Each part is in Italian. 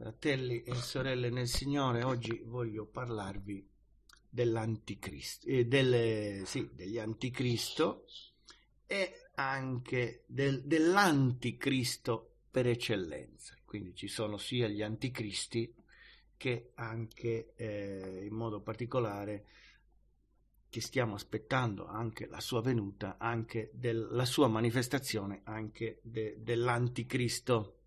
Fratelli e sorelle nel Signore, oggi voglio parlarvi dell'anticristo, eh, del, sì, degli anticristo e anche del, dell'anticristo per eccellenza. Quindi ci sono sia gli anticristi che anche eh, in modo particolare che stiamo aspettando anche la sua venuta, anche del, la sua manifestazione, anche de, dell'anticristo.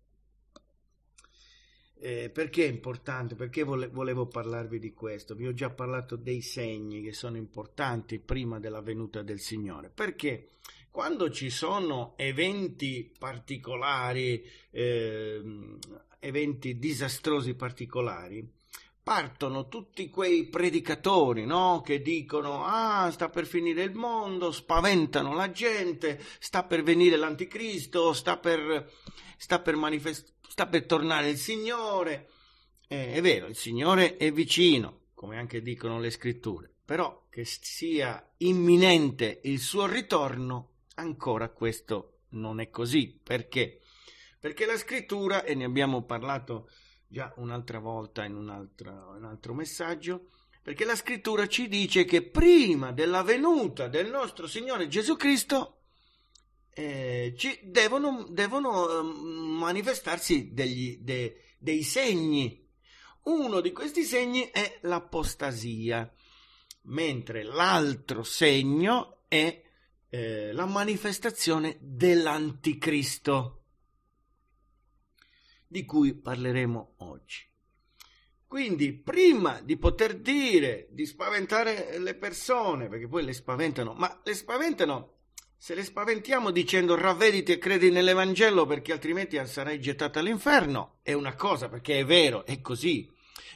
Eh, perché è importante? Perché vole- volevo parlarvi di questo? Vi ho già parlato dei segni che sono importanti prima della venuta del Signore. Perché quando ci sono eventi particolari, eh, eventi disastrosi particolari, partono tutti quei predicatori no? che dicono ah sta per finire il mondo, spaventano la gente, sta per venire l'anticristo, sta per, sta per manifest- sta per tornare il Signore. Eh, è vero, il Signore è vicino, come anche dicono le scritture, però che sia imminente il suo ritorno, ancora questo non è così. Perché? Perché la scrittura, e ne abbiamo parlato già un'altra volta in un altro, un altro messaggio, perché la scrittura ci dice che prima della venuta del nostro Signore Gesù Cristo eh, ci devono, devono ehm, manifestarsi degli, de, dei segni. Uno di questi segni è l'apostasia, mentre l'altro segno è eh, la manifestazione dell'anticristo, di cui parleremo oggi. Quindi prima di poter dire, di spaventare le persone, perché poi le spaventano, ma le spaventano se le spaventiamo dicendo ravvediti e credi nell'Evangelo perché altrimenti sarai gettata all'inferno, è una cosa perché è vero, è così.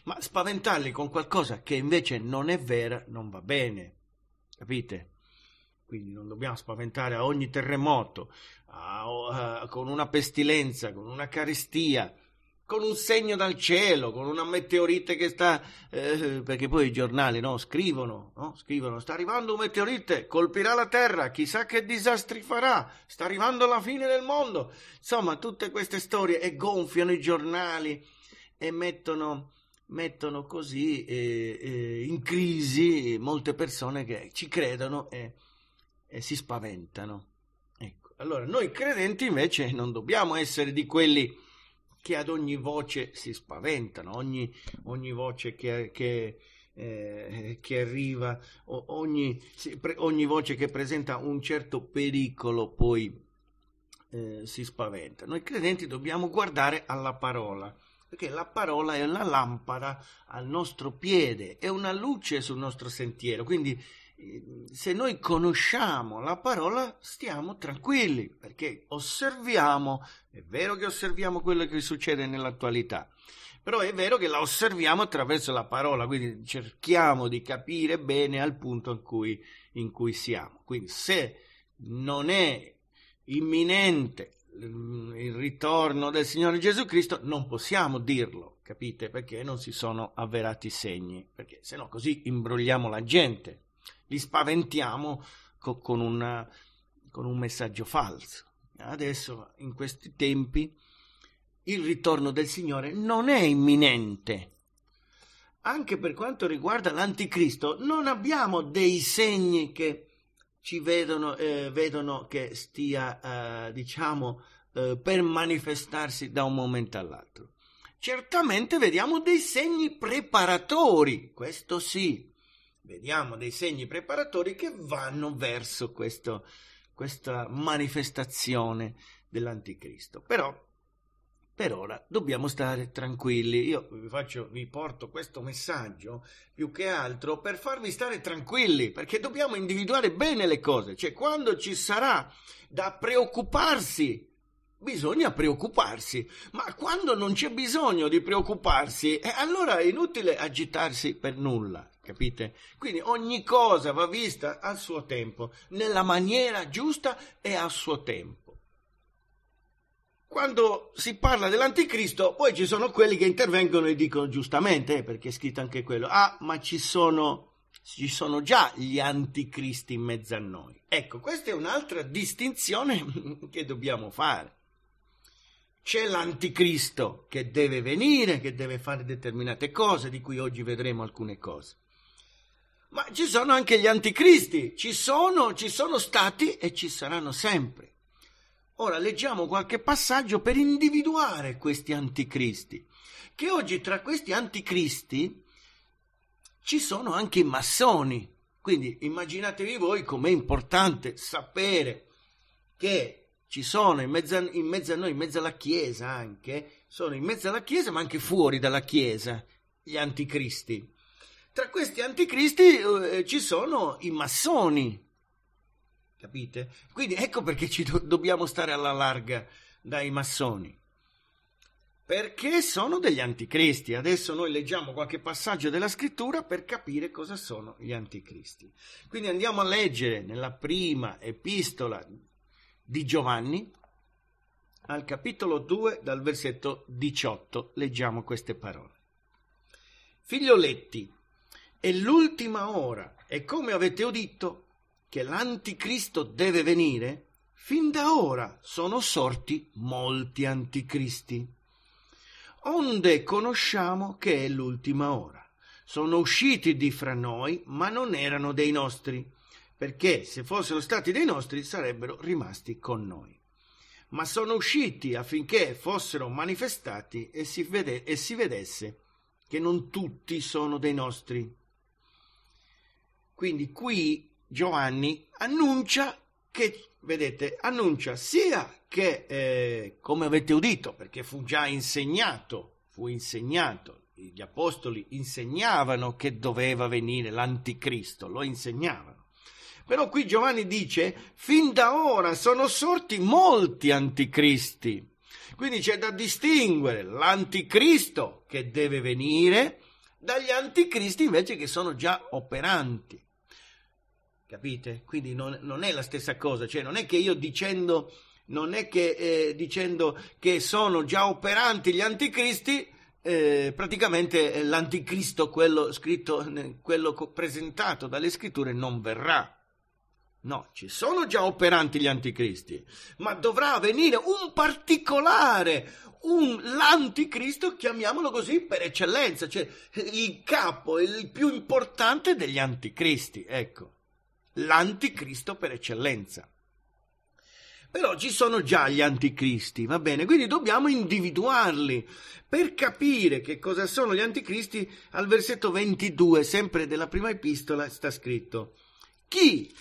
Ma spaventarli con qualcosa che invece non è vera non va bene. Capite? Quindi non dobbiamo spaventare a ogni terremoto, a, a, eh, con una pestilenza, con una carestia, con un segno dal cielo, con una meteorite che sta, eh, perché poi i giornali no, scrivono, no, scrivono, sta arrivando un meteorite, colpirà la Terra, chissà che disastri farà, sta arrivando la fine del mondo, insomma tutte queste storie e gonfiano i giornali e mettono, mettono così eh, eh, in crisi molte persone che ci credono e, e si spaventano. Ecco. Allora noi credenti invece non dobbiamo essere di quelli che ad ogni voce si spaventano, ogni, ogni voce che, che, eh, che arriva, ogni, ogni, voce che presenta un certo pericolo poi eh, si spaventa. Noi credenti dobbiamo guardare alla parola perché la parola è una lampada al nostro piede, è una luce sul nostro sentiero, quindi se noi conosciamo la parola stiamo tranquilli perché osserviamo, è vero che osserviamo quello che succede nell'attualità, però è vero che la osserviamo attraverso la parola, quindi cerchiamo di capire bene al punto in cui, in cui siamo. Quindi se non è imminente mm, il ritorno del Signore Gesù Cristo, non possiamo dirlo, capite? Perché non si sono avverati segni, perché se no così imbrogliamo la gente, li spaventiamo co- con, una, con un messaggio falso. Adesso, in questi tempi, il ritorno del Signore non è imminente. Anche per quanto riguarda l'anticristo, non abbiamo dei segni che ci vedono, eh, vedono che stia, eh, diciamo, eh, per manifestarsi da un momento all'altro. Certamente vediamo dei segni preparatori, questo sì, vediamo dei segni preparatori che vanno verso questo, questa manifestazione dell'anticristo. Però per ora dobbiamo stare tranquilli. Io vi, faccio, vi, porto questo messaggio più che altro per farvi stare tranquilli, perché dobbiamo individuare bene le cose. Cioè, quando ci sarà da preoccuparsi, bisogna preoccuparsi, ma quando non c'è bisogno di preoccuparsi, eh, allora è inutile agitarsi per nulla. Capite? Quindi ogni cosa va vista al suo tempo, nella maniera giusta e al suo tempo. Quando si parla dell'anticristo, poi ci sono quelli che intervengono e dicono giustamente, eh, perché è scritto anche quello, ah, ma ci sono ci sono già gli anticristi in mezzo a noi. Ecco, questa è un'altra distinzione che dobbiamo fare. C'è l'anticristo che deve venire, che deve fare determinate cose, di cui oggi vedremo alcune cose. Ma ci sono anche gli anticristi, ci sono, ci sono stati e ci saranno sempre. Ora leggiamo qualche passaggio per individuare questi anticristi, che oggi tra questi anticristi ci sono anche i massoni. Quindi immaginatevi voi com'è importante sapere che ci sono in mezzo, in mezzo a noi, in mezzo alla Chiesa anche, sono in mezzo alla Chiesa ma anche fuori dalla Chiesa gli anticristi. Tra questi anticristi eh, eh, ci sono i massoni, capite? Quindi ecco perché ci do- dobbiamo stare alla larga dai massoni. Perché sono degli anticristi. Adesso noi leggiamo qualche passaggio della scrittura per capire cosa sono gli anticristi. Quindi andiamo a leggere nella prima epistola di Giovanni, al capitolo 2, dal versetto 18, leggiamo queste parole. Figlioletti, è l'ultima ora e come avete udito che l'anticristo deve venire, fin da ora sono sorti molti anticristi. Onde conosciamo che è l'ultima ora. Sono usciti di fra noi, ma non erano dei nostri, perché se fossero stati dei nostri sarebbero rimasti con noi. Ma sono usciti affinché fossero manifestati e si, vede- e si vedesse che non tutti sono dei nostri quindi qui Giovanni annuncia che, vedete, annuncia sia che, eh, come avete udito, perché fu già insegnato, fu insegnato, gli apostoli insegnavano che doveva venire l'anticristo, lo insegnavano. Però qui Giovanni dice, fin da ora sono sorti molti anticristi. Quindi c'è da distinguere l'anticristo che deve venire dagli anticristi invece che sono già operanti. Capite? Quindi non, non, è la stessa cosa, cioè non è che io dicendo, non è che, eh, dicendo che sono già operanti gli anticristi, eh, praticamente eh, l'anticristo, quello scritto, quello presentato dalle scritture, non verrà. No, ci sono già operanti gli anticristi, ma dovrà venire un particolare, un, l'anticristo, chiamiamolo così per eccellenza, cioè il capo, il più importante degli anticristi, ecco l'anticristo per eccellenza. Però ci sono già gli anticristi, va bene? Quindi dobbiamo individuarli. Per capire che cosa sono gli anticristi, al versetto 22, sempre della prima epistola, sta scritto chi,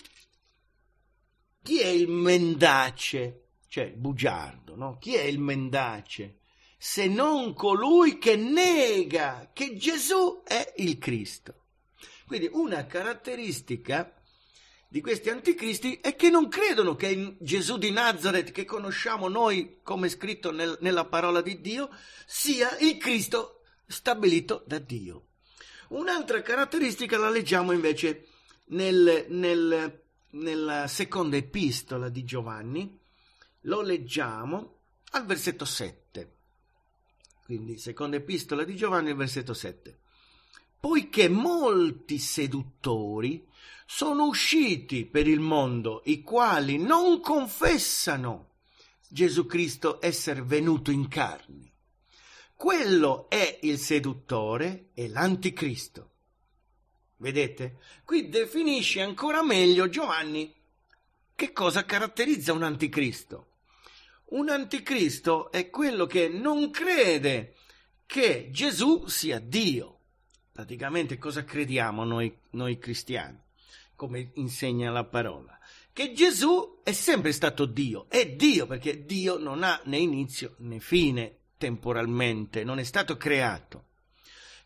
chi è il mendace, cioè bugiardo, no? Chi è il mendace? Se non colui che nega che Gesù è il Cristo. Quindi una caratteristica di questi anticristi è che non credono che in Gesù di Nazareth, che conosciamo noi come scritto nel, nella parola di Dio, sia il Cristo stabilito da Dio. Un'altra caratteristica la leggiamo invece nel, nel, nella seconda epistola di Giovanni, lo leggiamo al versetto 7. Quindi seconda epistola di Giovanni, versetto 7 poiché molti seduttori sono usciti per il mondo, i quali non confessano Gesù Cristo essere venuto in carne. Quello è il seduttore e l'anticristo. Vedete? Qui definisce ancora meglio Giovanni che cosa caratterizza un anticristo. Un anticristo è quello che non crede che Gesù sia Dio Praticamente cosa crediamo noi, noi cristiani, come insegna la parola? Che Gesù è sempre stato Dio, è Dio perché Dio non ha né inizio né fine temporalmente, non è stato creato.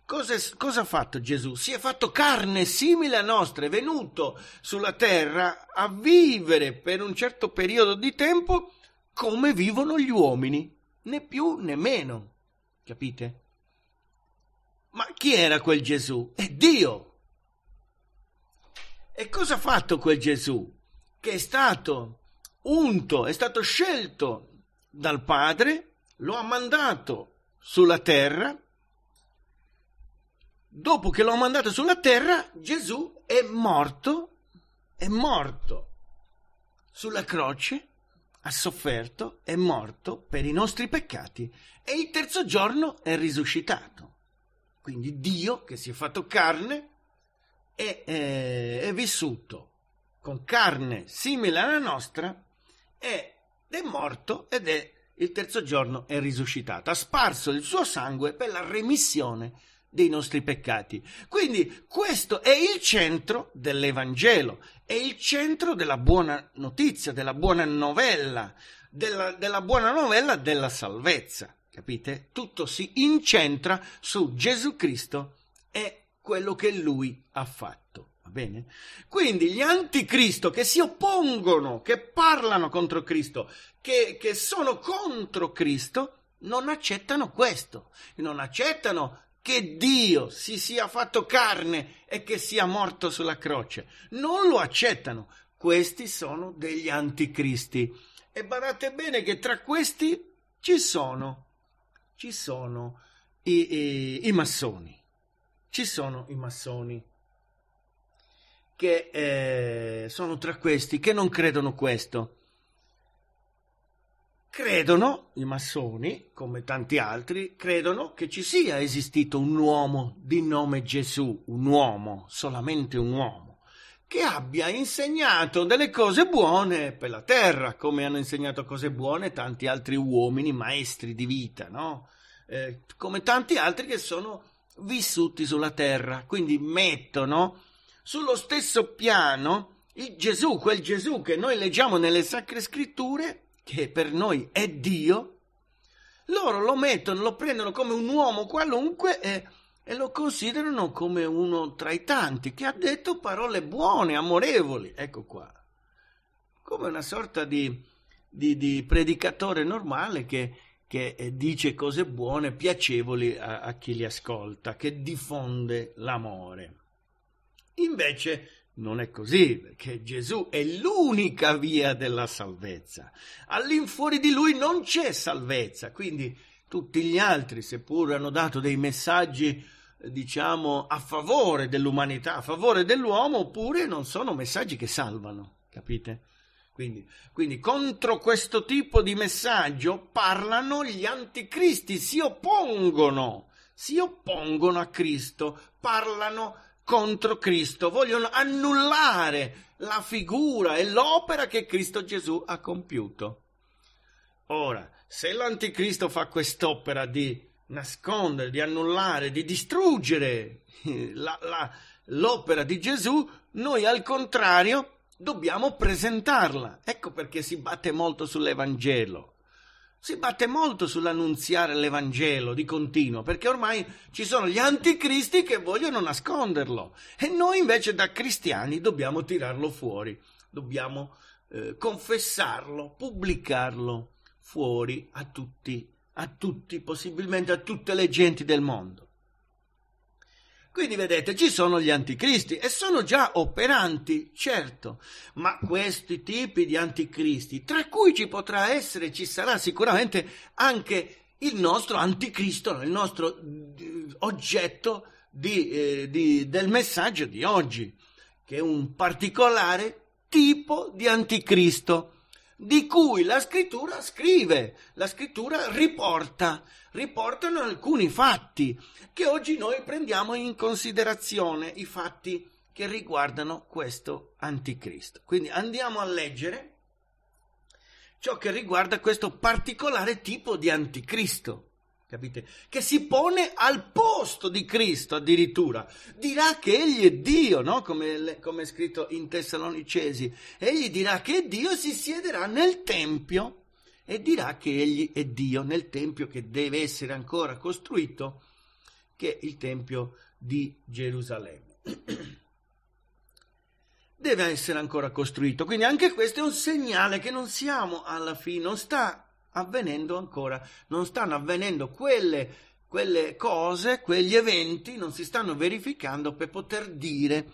Cosa, cosa, ha fatto Gesù? Si è fatto carne simile a nostra, è venuto sulla terra a vivere per un certo periodo di tempo come vivono gli uomini, né più né meno. Capite? Ma chi era quel Gesù? È Dio. E cosa ha fatto quel Gesù? Che è stato unto, è stato scelto dal Padre, lo ha mandato sulla terra. Dopo che lo ha mandato sulla terra, Gesù è morto, è morto sulla croce, ha sofferto, è morto per i nostri peccati e il terzo giorno è risuscitato quindi Dio che si è fatto carne, e è, eh, è vissuto con carne simile alla nostra ed è morto ed è il terzo giorno è risuscitato, ha sparso il suo sangue per la remissione dei nostri peccati. Quindi questo è il centro dell'Evangelo, è il centro della buona notizia, della buona novella, della, della buona novella della salvezza. Capite? Tutto si incentra su Gesù Cristo e quello che lui ha fatto. Va bene? Quindi gli anticristo che si oppongono, che parlano contro Cristo, che, che sono contro Cristo, non accettano questo, non accettano che Dio si sia fatto carne e che sia morto sulla croce. Non lo accettano. Questi sono degli anticristi. E badate bene che tra questi ci sono ci sono i, i, i massoni. Ci sono i massoni che eh, sono tra questi che non credono questo. Credono, i massoni, come tanti altri, credono che ci sia esistito un uomo di nome Gesù, un uomo, solamente un uomo che abbia insegnato delle cose buone per la terra, come hanno insegnato cose buone tanti altri uomini maestri di vita, no? eh, come tanti altri che sono vissuti sulla terra, quindi mettono sullo stesso piano il Gesù, quel Gesù che noi leggiamo nelle sacre scritture, che per noi è Dio, loro lo mettono, lo prendono come un uomo qualunque e e lo considerano come uno tra i tanti che ha detto parole buone, amorevoli. Ecco qua. Come una sorta di, di, di predicatore normale che, che, eh, dice cose buone, piacevoli a, a chi li ascolta, che diffonde l'amore. Invece non è così, perché Gesù è l'unica via della salvezza. All'infuori di lui non c'è salvezza, quindi tutti gli altri, seppur hanno dato dei messaggi, eh, diciamo, a favore dell'umanità, a favore dell'uomo, oppure non sono messaggi che salvano, capite? Quindi, quindi, contro questo tipo di messaggio parlano gli anticristi, si oppongono, si oppongono a Cristo, parlano contro Cristo, vogliono annullare la figura e l'opera che Cristo Gesù ha compiuto. Ora, se l'anticristo fa quest'opera di nascondere, di annullare, di distruggere la, la, l'opera di Gesù, noi al contrario dobbiamo presentarla. Ecco perché si batte molto sull'Evangelo. Si batte molto sull'annunziare l'Evangelo di continuo, perché ormai ci sono gli anticristi che vogliono nasconderlo e noi invece da cristiani dobbiamo tirarlo fuori, dobbiamo eh, confessarlo, pubblicarlo fuori a tutti, a tutti, possibilmente a tutte le genti del mondo. Quindi vedete, ci sono gli anticristi e sono già operanti, certo, ma questi tipi di anticristi, tra cui ci potrà essere, ci sarà sicuramente anche il nostro anticristo, il nostro eh, oggetto di, eh, di, del messaggio di oggi, che è un particolare tipo di anticristo di cui la scrittura scrive, la scrittura riporta, riportano alcuni fatti che oggi noi prendiamo in considerazione, i fatti che riguardano questo anticristo. Quindi andiamo a leggere ciò che riguarda questo particolare tipo di anticristo capite? Che si pone al posto di Cristo addirittura. Dirà che egli è Dio, no? Come, come è scritto in Tessalonicesi. Egli dirà che è Dio si siederà nel Tempio e dirà che egli è Dio nel Tempio che deve essere ancora costruito, che è il Tempio di Gerusalemme. deve essere ancora costruito, quindi anche questo è un segnale che non siamo alla fine, non sta avvenendo ancora, non stanno avvenendo quelle, quelle cose, quegli eventi, non si stanno verificando per poter dire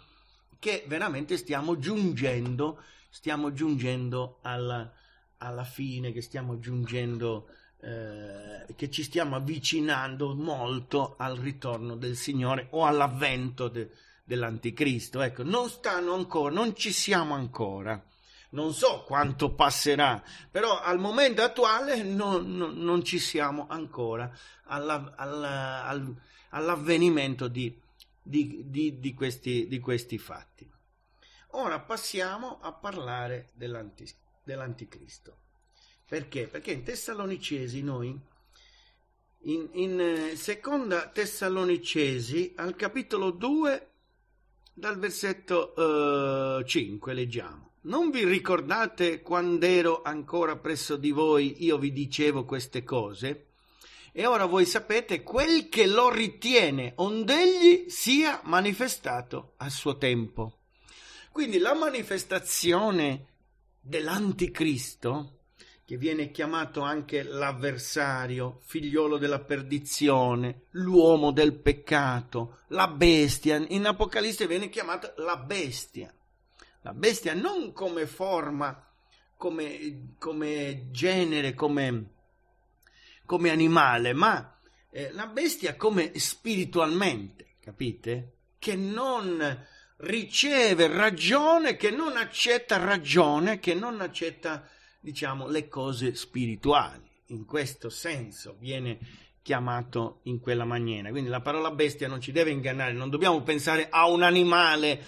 che veramente stiamo giungendo, stiamo giungendo alla, alla fine, che stiamo giungendo, eh, che ci stiamo avvicinando molto al ritorno del Signore o all'avvento de, dell'anticristo. Ecco, non stanno ancora, non ci siamo ancora non so quanto passerà, però al momento attuale non, non, non ci siamo ancora alla, alla, al, all'avvenimento di, di, di, di, questi, di questi fatti. Ora passiamo a parlare dell'anti, dell'anticristo. Perché? Perché in Tessalonicesi noi, in, in eh, seconda Tessalonicesi, al capitolo 2, dal versetto eh, 5, leggiamo. Non vi ricordate quando ero ancora presso di voi io vi dicevo queste cose? E ora voi sapete quel che lo ritiene ondegli sia manifestato a suo tempo. Quindi la manifestazione dell'anticristo, che viene chiamato anche l'avversario, figliolo della perdizione, l'uomo del peccato, la bestia, in Apocalisse viene chiamata la bestia la bestia non come forma, come, come genere, come, come, animale, ma eh, la bestia come spiritualmente, capite? Che non riceve ragione, che non accetta ragione, che non accetta, diciamo, le cose spirituali. In questo senso viene chiamato in quella maniera. Quindi la parola bestia non ci deve ingannare, non dobbiamo pensare a un animale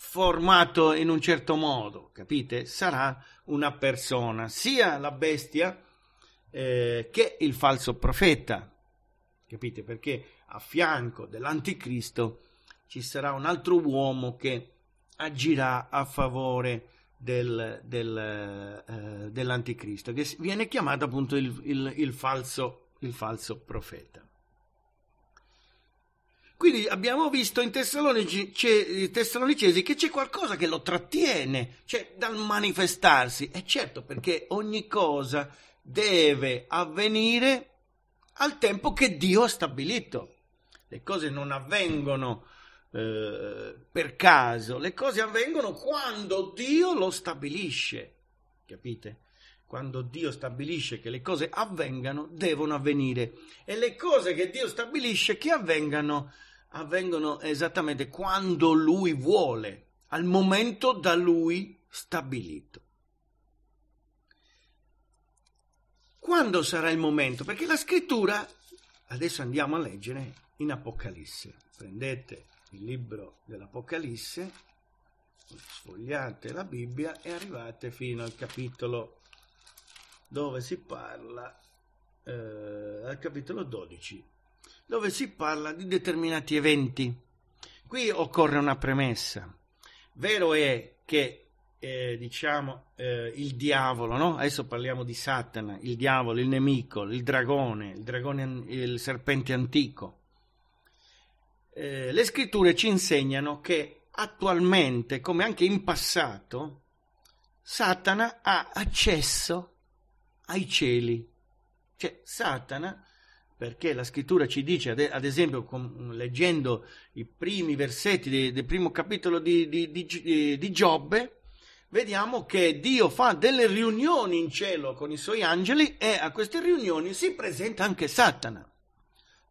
formato in un certo modo, capite? Sarà una persona, sia la bestia eh, che il falso profeta, capite? Perché a fianco dell'anticristo ci sarà un altro uomo che agirà a favore del, del, eh, dell'anticristo, che viene chiamato appunto il, il, il, falso, il falso profeta. Quindi abbiamo visto in Tessalonicesi che c'è qualcosa che lo trattiene, cioè dal manifestarsi. E certo, perché ogni cosa deve avvenire al tempo che Dio ha stabilito. Le cose non avvengono eh, per caso, le cose avvengono quando Dio lo stabilisce. Capite? Quando Dio stabilisce che le cose avvengano, devono avvenire. E le cose che Dio stabilisce che avvengano, avvengono esattamente quando lui vuole, al momento da lui stabilito. Quando sarà il momento? Perché la scrittura, adesso andiamo a leggere in Apocalisse. Prendete il libro dell'Apocalisse, sfogliate la Bibbia e arrivate fino al capitolo dove si parla, eh, al capitolo 12 dove si parla di determinati eventi. Qui occorre una premessa. Vero è che eh, diciamo eh, il diavolo, no? adesso parliamo di Satana, il diavolo, il nemico, il dragone, il, dragone, il serpente antico. Eh, le scritture ci insegnano che attualmente, come anche in passato, Satana ha accesso ai cieli. Cioè, Satana perché la scrittura ci dice, ad esempio, con, leggendo i primi versetti del, del primo capitolo di, di, di, di, Giobbe, vediamo che Dio fa delle riunioni in cielo con i suoi angeli e a queste riunioni si presenta anche Satana.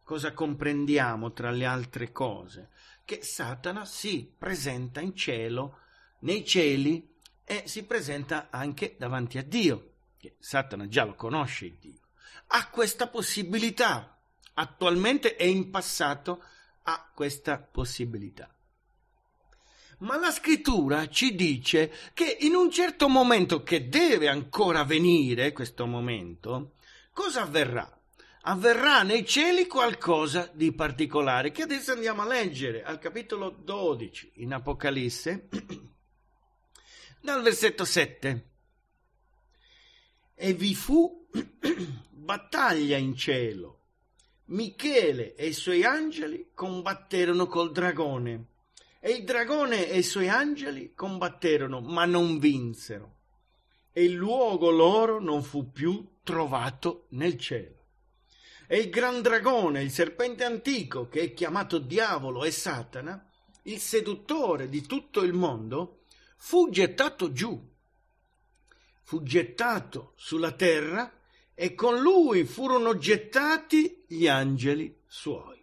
Cosa comprendiamo tra le altre cose? Che Satana si presenta in cielo, nei cieli, e si presenta anche davanti a Dio. Che Satana già lo conosce Dio ha questa possibilità, attualmente e in passato ha questa possibilità. Ma la scrittura ci dice che in un certo momento che deve ancora venire, questo momento, cosa avverrà? avverrà nei cieli qualcosa di particolare, che adesso andiamo a leggere al capitolo 12 in Apocalisse, dal versetto 7. E vi fu battaglia in cielo. Michele e i suoi angeli combatterono col dragone e il dragone e i suoi angeli combatterono, ma non vinsero. E il luogo loro non fu più trovato nel cielo. E il gran dragone, il serpente antico, che è chiamato diavolo e Satana, il seduttore di tutto il mondo, fu gettato giù. Fu gettato sulla terra e con lui furono gettati gli angeli suoi.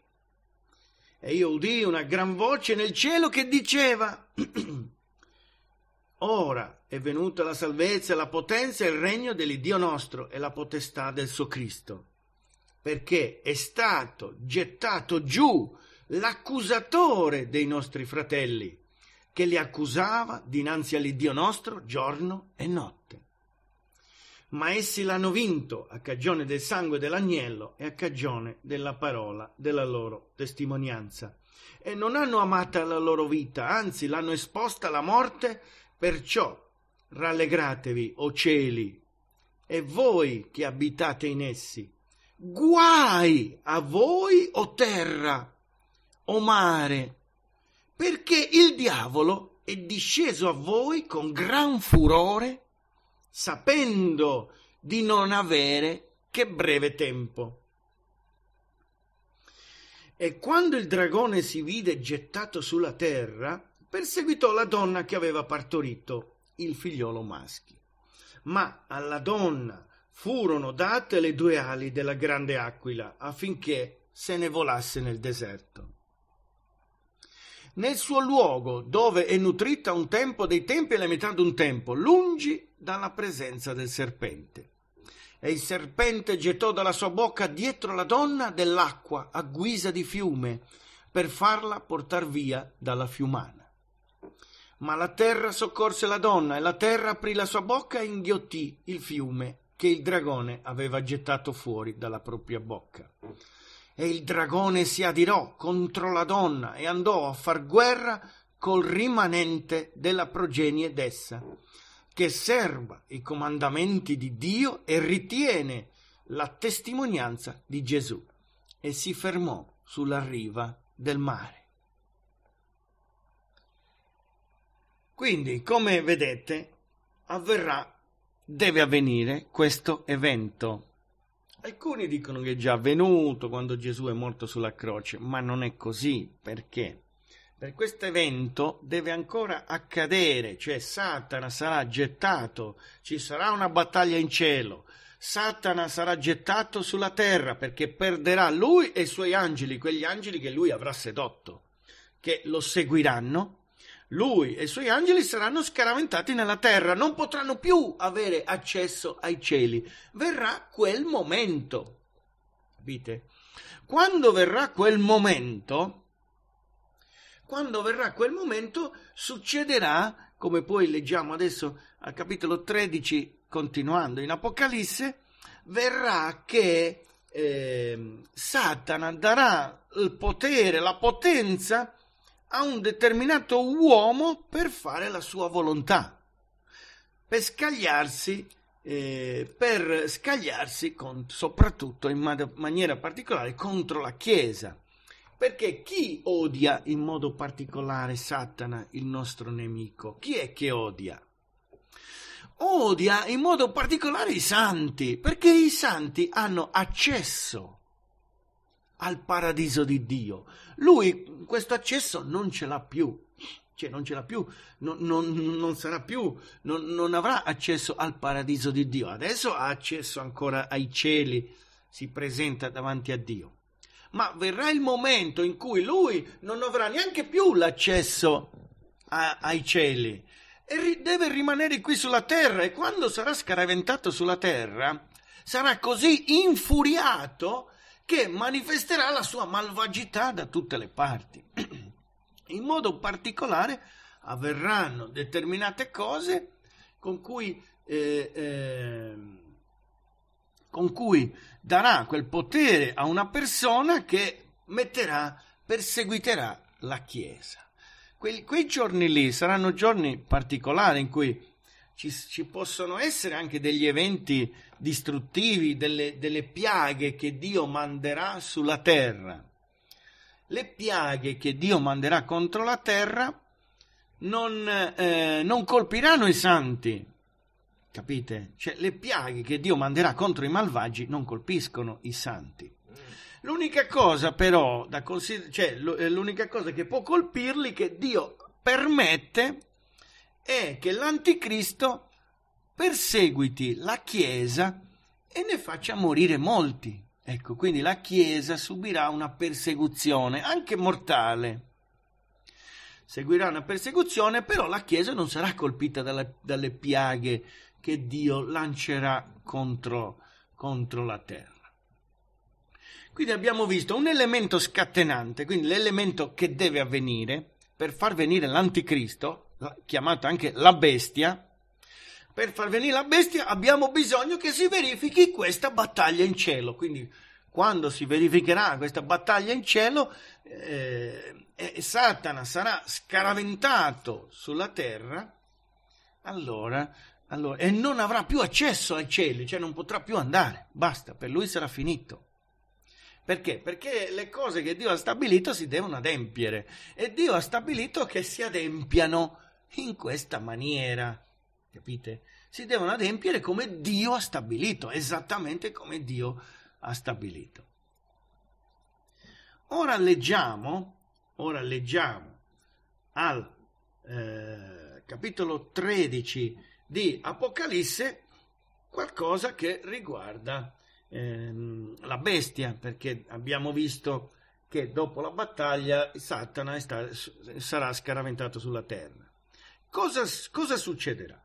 E io udii una gran voce nel cielo che diceva, ora è venuta la salvezza, la potenza e il regno dell'Iddio nostro e la potestà del suo Cristo, perché è stato gettato giù l'accusatore dei nostri fratelli, che li accusava dinanzi all'Iddio nostro giorno e notte ma essi l'hanno vinto a cagione del sangue dell'agnello e a cagione della parola della loro testimonianza. E non hanno amata la loro vita, anzi l'hanno esposta alla morte, perciò rallegratevi, o cieli, e voi che abitate in essi. Guai a voi, o terra, o mare, perché il diavolo è disceso a voi con gran furore sapendo di non avere che breve tempo. E quando il dragone si vide gettato sulla terra, perseguitò la donna che aveva partorito il figliolo maschio. Ma alla donna furono date le due ali della grande aquila affinché se ne volasse nel deserto. Nel suo luogo, dove è nutrita un tempo dei tempi e la metà d'un tempo, lungi dalla presenza del serpente. E il serpente gettò dalla sua bocca dietro la donna dell'acqua a guisa di fiume per farla portar via dalla fiumana. Ma la terra soccorse la donna e la terra aprì la sua bocca e inghiottì il fiume che il dragone aveva gettato fuori dalla propria bocca. E il dragone si adirò contro la donna e andò a far guerra col rimanente della progenie d'essa che serva i comandamenti di Dio e ritiene la testimonianza di Gesù e si fermò sulla riva del mare. Quindi, come vedete, avverrà, deve avvenire questo evento. Alcuni dicono che è già avvenuto quando Gesù è morto sulla croce, ma non è così perché per questo evento deve ancora accadere, cioè Satana sarà gettato, ci sarà una battaglia in cielo, Satana sarà gettato sulla terra perché perderà lui e i suoi angeli, quegli angeli che lui avrà sedotto, che lo seguiranno. Lui e i suoi angeli saranno scaraventati nella terra, non potranno più avere accesso ai cieli. Verrà quel momento. Capite? Quando verrà quel momento, quando verrà quel momento succederà, come poi leggiamo adesso al capitolo 13, continuando in Apocalisse, verrà che eh, Satana darà il potere, la potenza a un determinato uomo per fare la sua volontà, per scagliarsi, eh, per scagliarsi con, soprattutto in maniera particolare contro la Chiesa. Perché chi odia in modo particolare Satana, il nostro nemico? Chi è che odia? Odia in modo particolare i santi, perché i santi hanno accesso al paradiso di Dio. Lui questo accesso non ce l'ha più, cioè non ce l'ha più, non, non, non sarà più, non, non avrà accesso al paradiso di Dio. Adesso ha accesso ancora ai cieli, si presenta davanti a Dio ma verrà il momento in cui lui non avrà neanche più l'accesso a, ai cieli e ri, deve rimanere qui sulla terra e quando sarà scaraventato sulla terra sarà così infuriato che manifesterà la sua malvagità da tutte le parti. In modo particolare avverranno determinate cose con cui eh, eh, con cui darà quel potere a una persona che metterà, perseguiterà la Chiesa. Quei, quei giorni lì saranno giorni particolari in cui ci, ci, possono essere anche degli eventi distruttivi, delle, delle piaghe che Dio manderà sulla terra. Le piaghe che Dio manderà contro la terra non, eh, non colpiranno i santi, Capite? Cioè, le piaghe che Dio manderà contro i malvagi non colpiscono i santi. L'unica cosa però da consider- cioè, eh, l'unica cosa che può colpirli che Dio permette è che l'anticristo perseguiti la Chiesa e ne faccia morire molti. Ecco, quindi la Chiesa subirà una persecuzione, anche mortale. Seguirà una persecuzione, però la Chiesa non sarà colpita dalla, dalle piaghe che Dio lancerà contro, contro la terra. Quindi abbiamo visto un elemento scatenante, quindi l'elemento che deve avvenire per far venire l'anticristo, chiamato anche la bestia. Per far venire la bestia abbiamo bisogno che si verifichi questa battaglia in cielo. Quindi quando si verificherà questa battaglia in cielo, eh, Satana sarà scaraventato sulla terra, allora allora, e non avrà più accesso ai cieli, cioè non potrà più andare, basta, per lui sarà finito. Perché? Perché le cose che Dio ha stabilito si devono adempiere e Dio ha stabilito che si adempiano in questa maniera, capite? Si devono adempiere come Dio ha stabilito, esattamente come Dio ha stabilito. Ora leggiamo, ora leggiamo al eh, capitolo 13 di Apocalisse qualcosa che riguarda ehm, la bestia, perché abbiamo visto che dopo la battaglia Satana sta, sarà scaraventato sulla terra. Cosa, cosa succederà?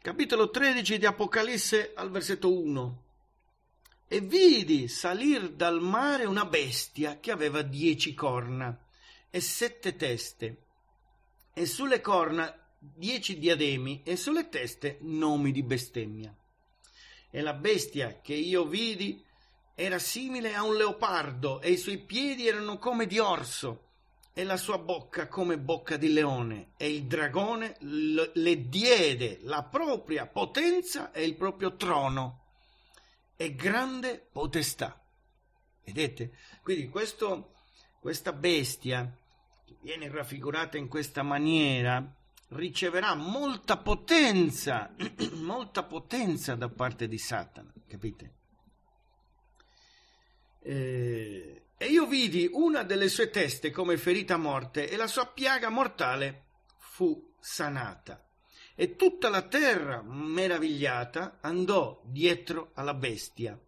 Capitolo 13 di Apocalisse al versetto 1. E vidi salir dal mare una bestia che aveva dieci corna e sette teste, e sulle corna dieci diademi e sulle teste nomi di bestemmia. E la bestia che io vidi era simile a un leopardo e i suoi piedi erano come di orso e la sua bocca come bocca di leone e il dragone le diede la propria potenza e il proprio trono e grande potestà. Vedete? Quindi questo, questa bestia che viene raffigurata in questa maniera riceverà molta potenza, molta potenza da parte di Satana, capite? Eh, e io vidi una delle sue teste come ferita a morte e la sua piaga mortale fu sanata. E tutta la terra, meravigliata, andò dietro alla bestia.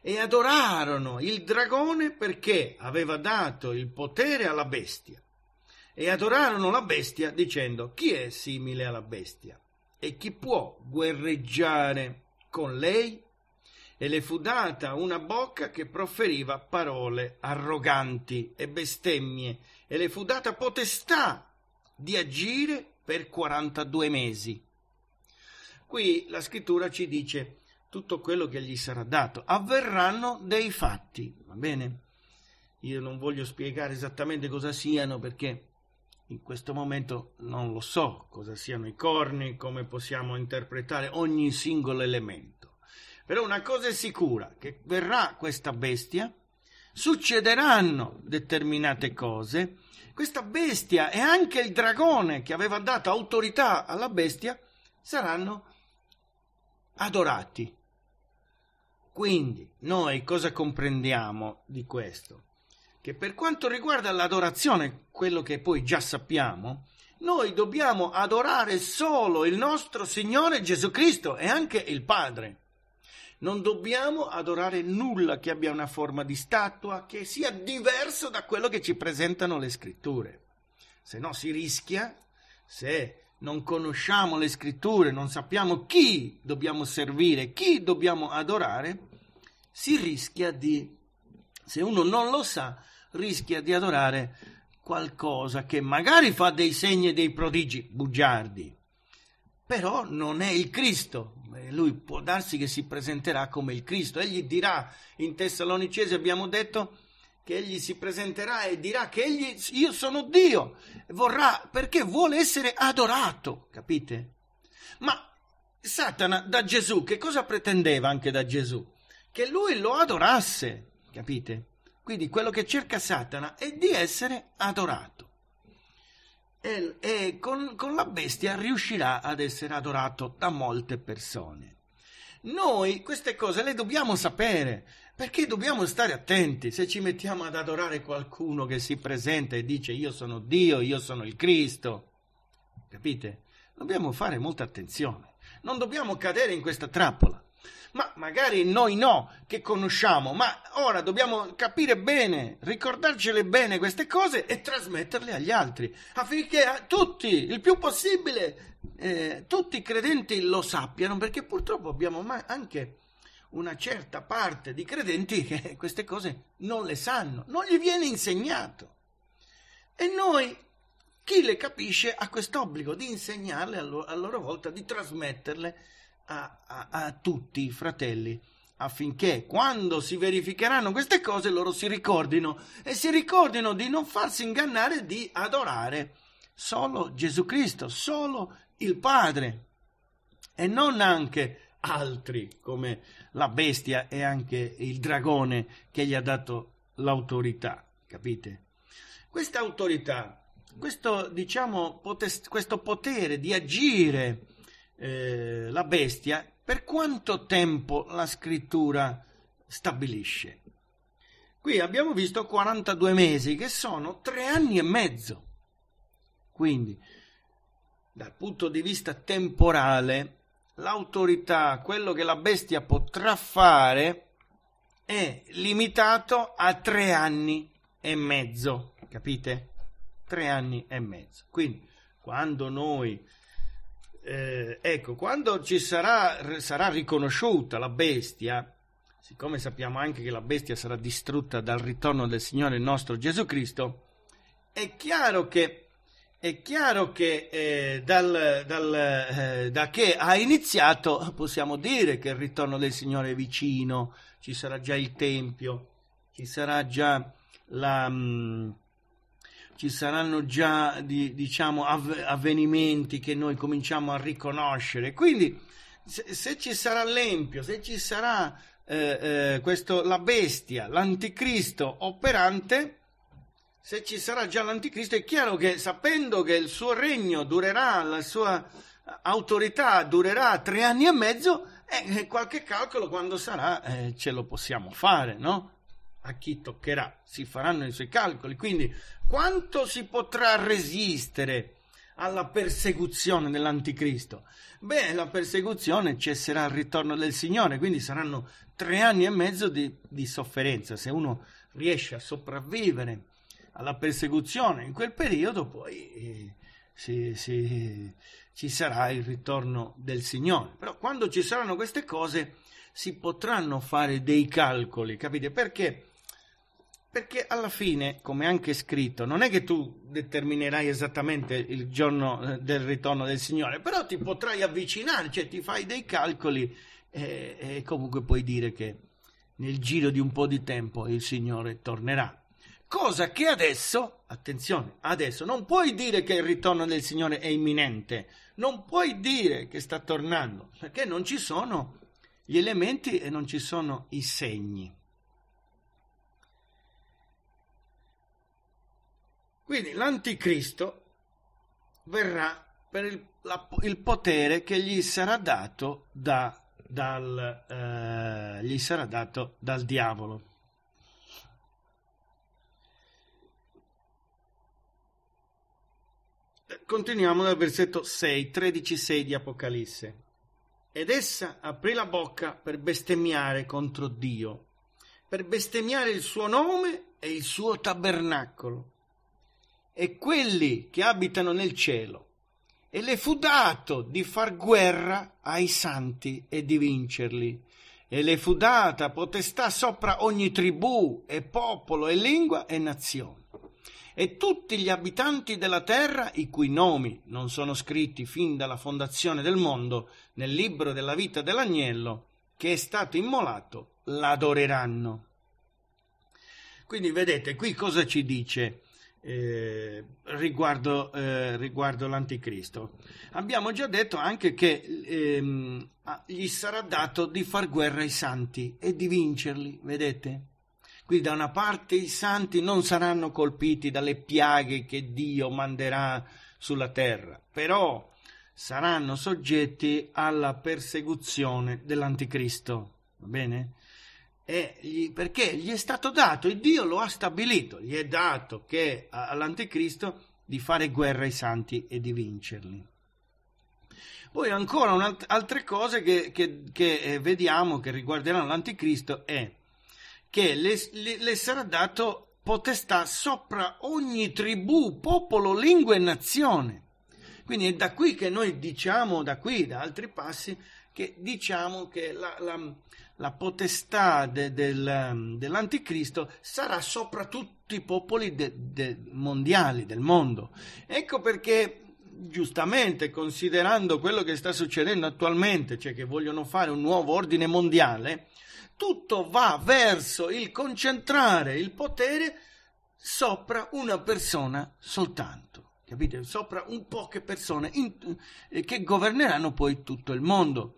E adorarono il dragone perché aveva dato il potere alla bestia e adorarono la bestia dicendo chi è simile alla bestia e chi può guerreggiare con lei? E le fu data una bocca che proferiva parole arroganti e bestemmie e le fu data potestà di agire per 42 mesi. Qui la scrittura ci dice tutto quello che gli sarà dato. Avverranno dei fatti, va bene? Io non voglio spiegare esattamente cosa siano perché in questo momento non lo so cosa siano i corni, come possiamo interpretare ogni singolo elemento. Però una cosa è sicura, che verrà questa bestia, succederanno determinate cose. Questa bestia e anche il dragone che aveva dato autorità alla bestia saranno adorati. Quindi noi cosa comprendiamo di questo? che per quanto riguarda l'adorazione, quello che poi già sappiamo, noi dobbiamo adorare solo il nostro Signore Gesù Cristo e anche il Padre. Non dobbiamo adorare nulla che abbia una forma di statua che sia diverso da quello che ci presentano le scritture. Se no si rischia, se non conosciamo le scritture, non sappiamo chi dobbiamo servire, chi dobbiamo adorare, si rischia di, se uno non lo sa, rischia di adorare qualcosa che magari fa dei segni e dei prodigi bugiardi, però non è il Cristo. Lui può darsi che si presenterà come il Cristo. Egli dirà in Tessalonicesi, abbiamo detto, che egli si presenterà e dirà che egli, io sono Dio, vorrà, perché vuole essere adorato, capite? Ma Satana da Gesù, che cosa pretendeva anche da Gesù? Che lui lo adorasse, capite? Quindi quello che cerca Satana è di essere adorato. E, e con, con la bestia riuscirà ad essere adorato da molte persone. Noi queste cose le dobbiamo sapere perché dobbiamo stare attenti se ci mettiamo ad adorare qualcuno che si presenta e dice io sono Dio, io sono il Cristo. Capite? Dobbiamo fare molta attenzione. Non dobbiamo cadere in questa trappola ma magari noi no, che conosciamo, ma ora dobbiamo capire bene, ricordarcele bene queste cose e trasmetterle agli altri, affinché tutti, il più possibile, eh, tutti i credenti lo sappiano, perché purtroppo abbiamo anche una certa parte di credenti che queste cose non le sanno, non gli viene insegnato. E noi chi le capisce ha quest'obbligo di insegnarle a, loro volta, di trasmetterle a, a, a tutti i fratelli affinché quando si verificheranno queste cose loro si ricordino e si ricordino di non farsi ingannare di adorare solo Gesù Cristo, solo il Padre e non anche altri come la bestia e anche il dragone che gli ha dato l'autorità, capite? Questa autorità, questo diciamo potest- questo potere di agire eh, la bestia, per quanto tempo la scrittura stabilisce? Qui abbiamo visto 42 mesi, che sono tre anni e mezzo. Quindi, dal punto di vista temporale, l'autorità, quello che la bestia potrà fare, è limitato a tre anni e mezzo. Capite? Tre anni e mezzo. Quindi, quando noi eh, ecco, quando ci sarà, sarà riconosciuta la bestia, siccome sappiamo anche che la bestia sarà distrutta dal ritorno del Signore nostro Gesù Cristo, è chiaro che, è chiaro che eh, dal, dal, eh, da che ha iniziato possiamo dire che il ritorno del Signore è vicino, ci sarà già il Tempio, ci sarà già la... Mh, mm, ci saranno già di, diciamo, av- avvenimenti che noi cominciamo a riconoscere. Quindi, se, se ci sarà l'empio, se ci sarà eh, eh, questo, la bestia, l'anticristo operante, se ci sarà già l'anticristo, è chiaro che sapendo che il suo regno durerà, la sua autorità durerà tre anni e mezzo, eh, qualche calcolo quando sarà eh, ce lo possiamo fare, no? a chi toccherà, si faranno i suoi calcoli. Quindi quanto si potrà resistere alla persecuzione dell'anticristo? Beh, la persecuzione cesserà al ritorno del Signore, quindi saranno tre anni e mezzo di, di sofferenza. Se uno riesce a sopravvivere alla persecuzione in quel periodo, poi eh, si, si, ci sarà il ritorno del Signore. Però quando ci saranno queste cose si potranno fare dei calcoli, capite? Perché perché alla fine, come anche scritto, non è che tu determinerai esattamente il giorno eh, del ritorno del Signore, però ti potrai avvicinare, cioè ti fai dei calcoli e, eh, e comunque puoi dire che nel giro di un po' di tempo il Signore tornerà. Cosa che adesso, attenzione, adesso non puoi dire che il ritorno del Signore è imminente, non puoi dire che sta tornando, perché non ci sono gli elementi e non ci sono i segni. Quindi l'anticristo verrà per il, la, il potere che gli sarà dato, da, dal, eh, gli sarà dato dal diavolo. Eh, continuiamo dal versetto 6, 13:6 di Apocalisse. Ed essa aprì la bocca per bestemmiare contro Dio, per bestemmiare il suo nome e il suo tabernacolo e quelli che abitano nel cielo. E le fu dato di far guerra ai santi e di vincerli. E le fu data potestà sopra ogni tribù e popolo e lingua e nazione. E tutti gli abitanti della terra, i cui nomi non sono scritti fin dalla fondazione del mondo nel libro della vita dell'agnello, che è stato immolato, l'adoreranno. Quindi vedete qui cosa ci dice? eh, riguardo, eh, riguardo, l'anticristo. Abbiamo già detto anche che ehm, gli sarà dato di far guerra ai santi e di vincerli, vedete? Quindi da una parte i santi non saranno colpiti dalle piaghe che Dio manderà sulla terra, però saranno soggetti alla persecuzione dell'anticristo, va bene? Gli, perché gli è stato dato, e Dio lo ha stabilito, gli è dato che all'anticristo di fare guerra ai santi e di vincerli. Poi ancora alt- altre cose che, che, che eh, vediamo che riguarderanno l'anticristo è che le, le, le sarà dato potestà sopra ogni tribù, popolo, lingua e nazione. Quindi è da qui che noi diciamo, da qui, da altri passi, che diciamo che la, la, la potestà de, del, dell'anticristo sarà sopra tutti i popoli de, de mondiali del mondo. Ecco perché giustamente considerando quello che sta succedendo attualmente, cioè che vogliono fare un nuovo ordine mondiale, tutto va verso il concentrare il potere sopra una persona soltanto, capite? Sopra un poche persone in, eh, che governeranno poi tutto il mondo.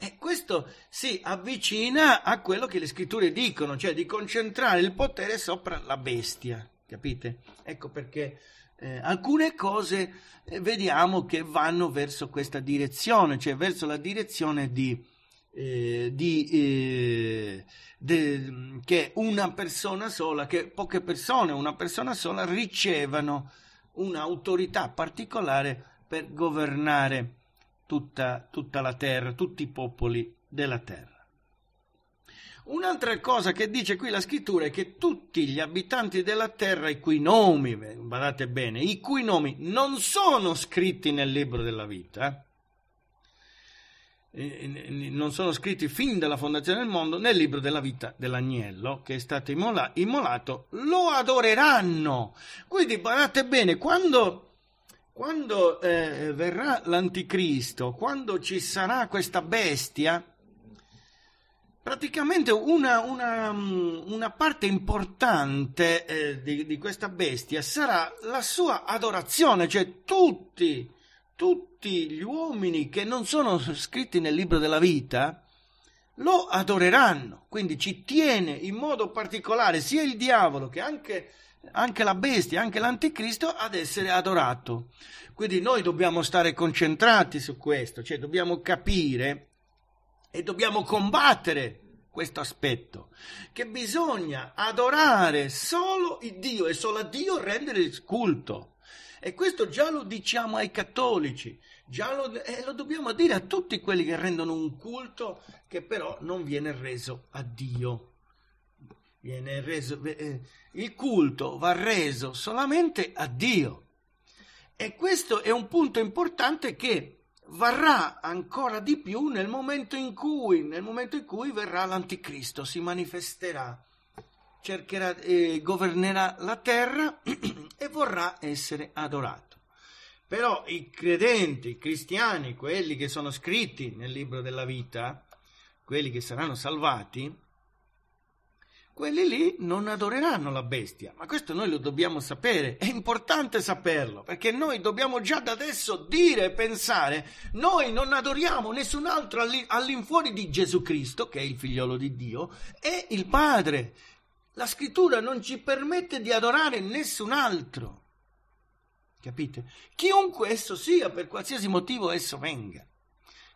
E questo si avvicina a quello che le scritture dicono, cioè di concentrare il potere sopra la bestia, capite? Ecco perché eh, alcune cose eh, vediamo che vanno verso questa direzione, cioè verso la direzione di, eh, di, eh, de, che una persona sola, che poche persone, una persona sola ricevano un'autorità particolare per governare tutta, tutta la terra, tutti i popoli della terra. Un'altra cosa che dice qui la scrittura è che tutti gli abitanti della terra, i cui nomi, guardate bene, i cui nomi non sono scritti nel libro della vita, eh, non sono scritti fin dalla fondazione del mondo nel libro della vita dell'agnello che è stato immolato, lo adoreranno. Quindi guardate bene, quando quando eh, verrà l'anticristo, quando ci sarà questa bestia, praticamente una, una, mm, una parte importante eh, di, di, questa bestia sarà la sua adorazione, cioè tutti, tutti gli uomini che non sono scritti nel libro della vita lo adoreranno, quindi ci tiene in modo particolare sia il diavolo che anche anche la bestia, anche l'anticristo ad essere adorato. Quindi noi dobbiamo stare concentrati su questo, cioè dobbiamo capire e dobbiamo combattere questo aspetto, che bisogna adorare solo il Dio e solo a Dio rendere il culto. E questo già lo diciamo ai cattolici, già lo, eh, lo dobbiamo dire a tutti quelli che rendono un culto che però non viene reso a Dio. Reso, eh, eh, il culto va reso solamente a Dio. E questo è un punto importante che varrà ancora di più nel momento in cui, nel momento in cui verrà l'anticristo, si manifesterà, cercherà, eh, governerà la terra e vorrà essere adorato. Però i credenti, i cristiani, quelli che sono scritti nel libro della vita, quelli che saranno salvati, quelli lì non adoreranno la bestia, ma questo noi lo dobbiamo sapere, è importante saperlo, perché noi dobbiamo già da adesso dire e pensare, noi non adoriamo nessun altro all'infuori di Gesù Cristo, che è il figliolo di Dio, e il Padre. La scrittura non ci permette di adorare nessun altro. Capite? Chiunque esso sia, per qualsiasi motivo esso venga.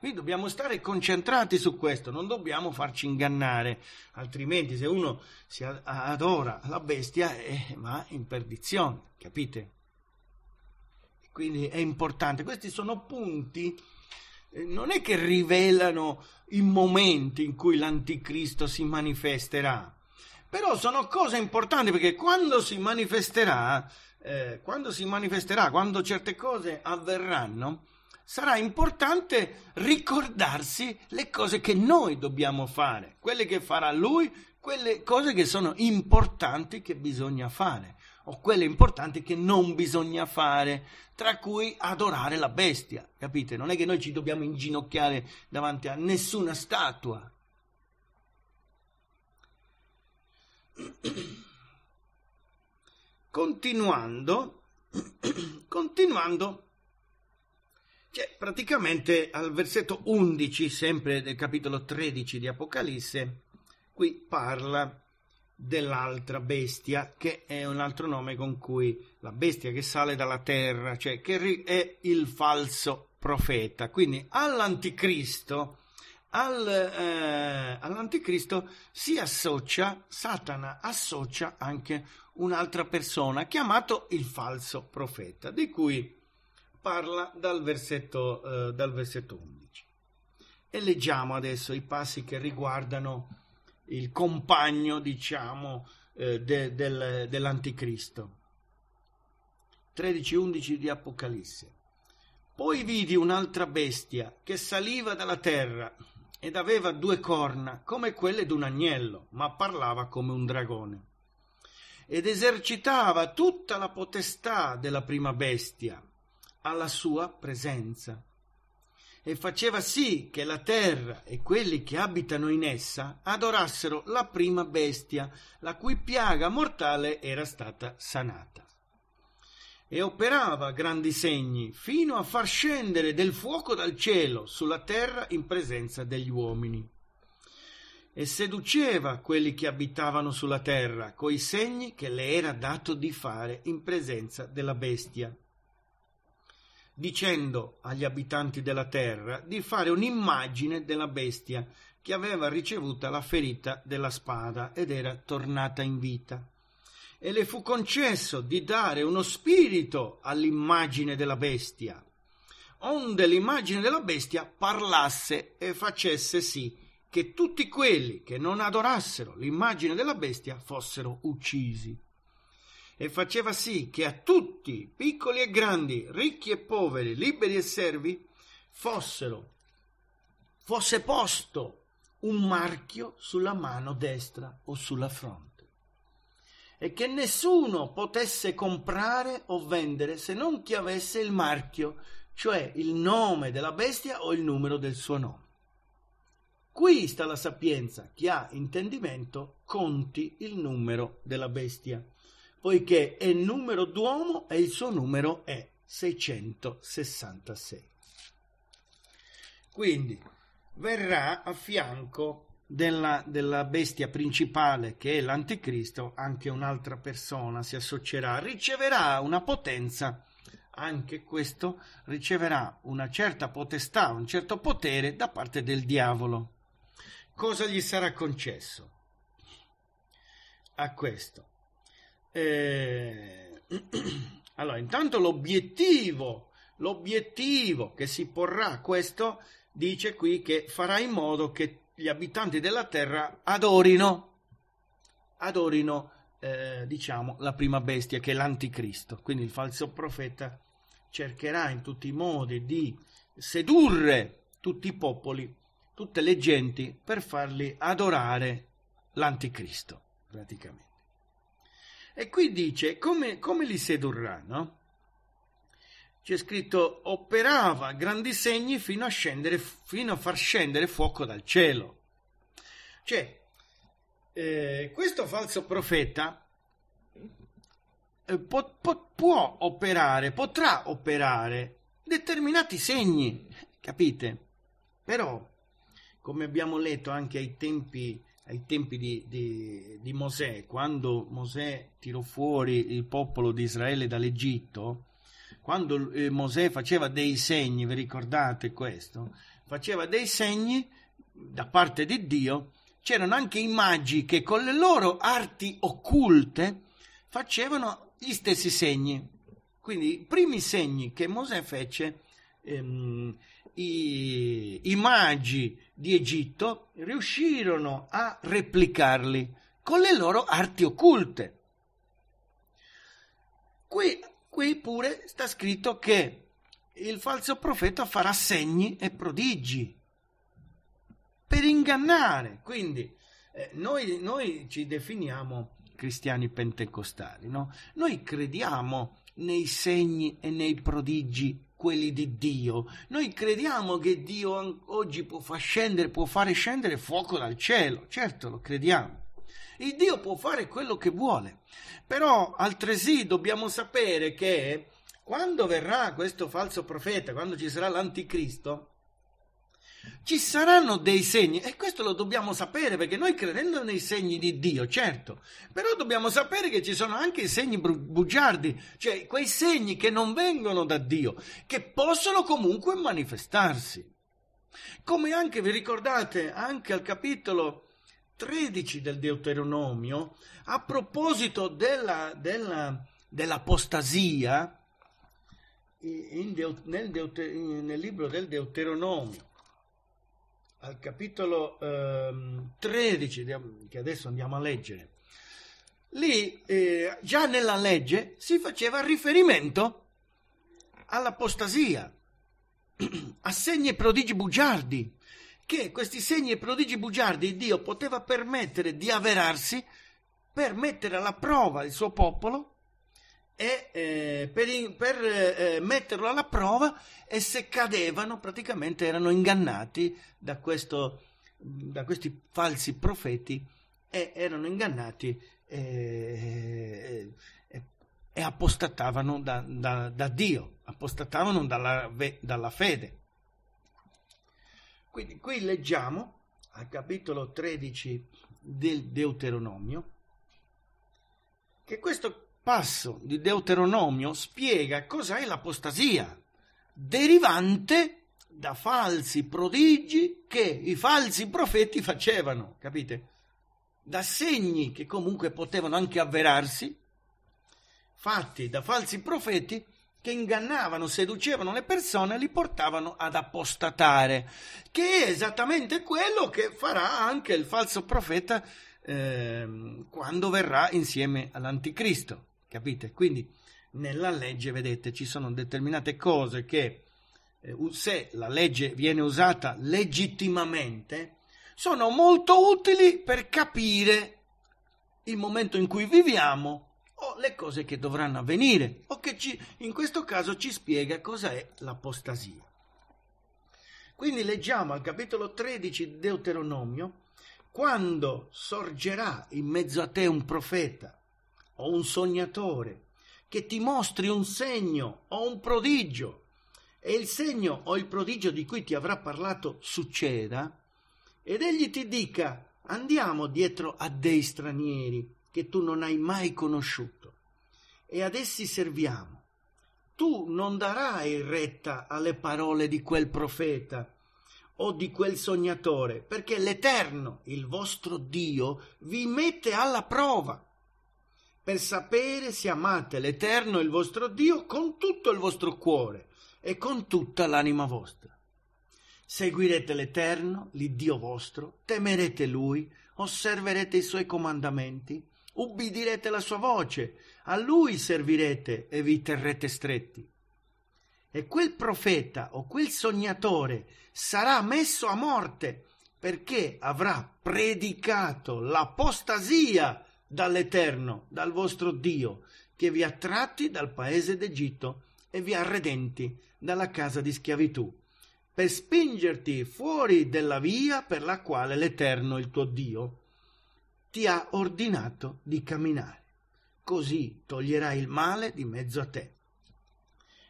Quindi dobbiamo stare concentrati su questo, non dobbiamo farci ingannare, altrimenti se uno si adora la bestia eh, va in perdizione, capite? Quindi è importante, questi sono punti, eh, non è che rivelano i momenti in cui l'anticristo si manifesterà, però sono cose importanti perché quando si manifesterà, eh, quando si manifesterà, quando certe cose avverranno, sarà importante ricordarsi le cose che noi dobbiamo fare, quelle che farà lui, quelle cose che sono importanti che bisogna fare o quelle importanti che non bisogna fare, tra cui adorare la bestia, capite? Non è che noi ci dobbiamo inginocchiare davanti a nessuna statua. Continuando, continuando cioè, praticamente al versetto 11, sempre del capitolo 13 di Apocalisse, qui parla dell'altra bestia, che è un altro nome con cui la bestia che sale dalla terra, cioè che è il falso profeta. Quindi all'anticristo, al, eh, all'anticristo si associa, Satana associa anche un'altra persona chiamato il falso profeta, di cui parla dal versetto, eh, dal versetto 11. E leggiamo adesso i passi che riguardano il compagno, diciamo, eh, de, del, dell'anticristo. 13.11 di Apocalisse. Poi vidi un'altra bestia che saliva dalla terra ed aveva due corna come quelle d'un agnello, ma parlava come un dragone. Ed esercitava tutta la potestà della prima bestia alla sua presenza e faceva sì che la terra e quelli che abitano in essa adorassero la prima bestia, la cui piaga mortale era stata sanata. E operava grandi segni, fino a far scendere del fuoco dal cielo sulla terra in presenza degli uomini. E seduceva quelli che abitavano sulla terra coi segni che le era dato di fare in presenza della bestia dicendo agli abitanti della terra di fare un'immagine della bestia che aveva ricevuta la ferita della spada ed era tornata in vita. E le fu concesso di dare uno spirito all'immagine della bestia, onde l'immagine della bestia parlasse e facesse sì che tutti quelli che non adorassero l'immagine della bestia fossero uccisi e faceva sì che a tutti, piccoli e grandi, ricchi e poveri, liberi e servi, fossero, fosse posto un marchio sulla mano destra o sulla fronte e che nessuno potesse comprare o vendere se non chi avesse il marchio, cioè il nome della bestia o il numero del suo nome. Qui sta la sapienza, chi ha intendimento conti il numero della bestia poiché è numero d'uomo e il suo numero è 666. Quindi verrà a fianco della, della bestia principale che è l'anticristo anche un'altra persona si associerà, riceverà una potenza anche questo riceverà una certa potestà, un certo potere da parte del diavolo. Cosa gli sarà concesso? A questo eh, allora, intanto l'obiettivo, l'obiettivo che si porrà questo dice qui che farà in modo che gli abitanti della terra adorino, adorino, eh, diciamo, la prima bestia che è l'anticristo. Quindi il falso profeta cercherà in tutti i modi di sedurre tutti i popoli, tutte le genti per farli adorare l'anticristo, praticamente. E qui dice come, come li sedurrà, no? C'è scritto operava grandi segni fino a, scendere, fino a far scendere fuoco dal cielo. Cioè, eh, questo falso profeta eh, po, po, può operare, potrà operare determinati segni, capite? Però, come abbiamo letto anche ai tempi ai tempi di, di, di Mosè, quando Mosè tirò fuori il popolo di Israele dall'Egitto, quando eh, Mosè faceva dei segni, vi ricordate questo? Faceva dei segni da parte di Dio, c'erano anche i magi che con le loro arti occulte facevano gli stessi segni. Quindi i primi segni che Mosè fece ehm, i, i magi di Egitto riuscirono a replicarli con le loro arti occulte. Qui, qui pure sta scritto che il falso profeta farà segni e prodigi per ingannare. Quindi eh, noi, noi, ci definiamo cristiani pentecostali, no? Noi crediamo nei segni e nei prodigi quelli di Dio. Noi crediamo che Dio oggi può, far scendere, può fare scendere fuoco dal cielo, certo lo crediamo. Il Dio può fare quello che vuole, però altresì dobbiamo sapere che quando verrà questo falso profeta, quando ci sarà l'anticristo, ci saranno dei segni e questo lo dobbiamo sapere perché noi credendo nei segni di Dio, certo, però dobbiamo sapere che ci sono anche i segni bugiardi, cioè quei segni che non vengono da Dio, che possono comunque manifestarsi. Come anche vi ricordate, anche al capitolo 13 del Deuteronomio, a proposito della, della, dell'apostasia, in, in, nel, nel libro del Deuteronomio, al capitolo ehm, 13, che adesso andiamo a leggere, lì eh, già nella legge si faceva riferimento all'apostasia, a segni e prodigi bugiardi, che questi segni e prodigi bugiardi Dio poteva permettere di avverarsi per mettere alla prova il suo popolo e eh, per, in, per eh, eh, metterlo alla prova e se cadevano praticamente erano ingannati da, questo, da questi falsi profeti e erano ingannati e, eh, e, eh, e apostatavano da, da, da, Dio, apostatavano dalla, dalla fede. Quindi qui leggiamo al capitolo 13 del Deuteronomio che questo passo di Deuteronomio spiega cos'è l'apostasia, derivante da falsi prodigi che i falsi profeti facevano, capite? Da segni che comunque potevano anche avverarsi, fatti da falsi profeti che ingannavano, seducevano le persone e li portavano ad apostatare, che è esattamente quello che farà anche il falso profeta eh, quando verrà insieme all'anticristo capite? Quindi nella legge, vedete, ci sono determinate cose che eh, se la legge viene usata legittimamente, sono molto utili per capire il momento in cui viviamo o le cose che dovranno avvenire o che ci, in questo caso ci spiega cosa è l'apostasia. Quindi leggiamo al capitolo 13 di Deuteronomio, quando sorgerà in mezzo a te un profeta o un sognatore, che ti mostri un segno o un prodigio e il segno o il prodigio di cui ti avrà parlato succeda, ed egli ti dica andiamo dietro a dei stranieri che tu non hai mai conosciuto e ad essi serviamo. Tu non darai retta alle parole di quel profeta o di quel sognatore, perché l'Eterno, il vostro Dio, vi mette alla prova per sapere se amate l'Eterno il vostro Dio con tutto il vostro cuore e con tutta l'anima vostra. Seguirete l'Eterno, l'Iddio vostro, temerete Lui, osserverete i Suoi comandamenti, ubbidirete la Sua voce, a Lui servirete e vi terrete stretti. E quel profeta o quel sognatore sarà messo a morte perché avrà predicato l'apostasia dall'Eterno, dal vostro Dio, che vi ha tratti dal paese d'Egitto e vi ha redenti dalla casa di schiavitù, per spingerti fuori della via per la quale l'Eterno, il tuo Dio, ti ha ordinato di camminare. Così toglierai il male di mezzo a te.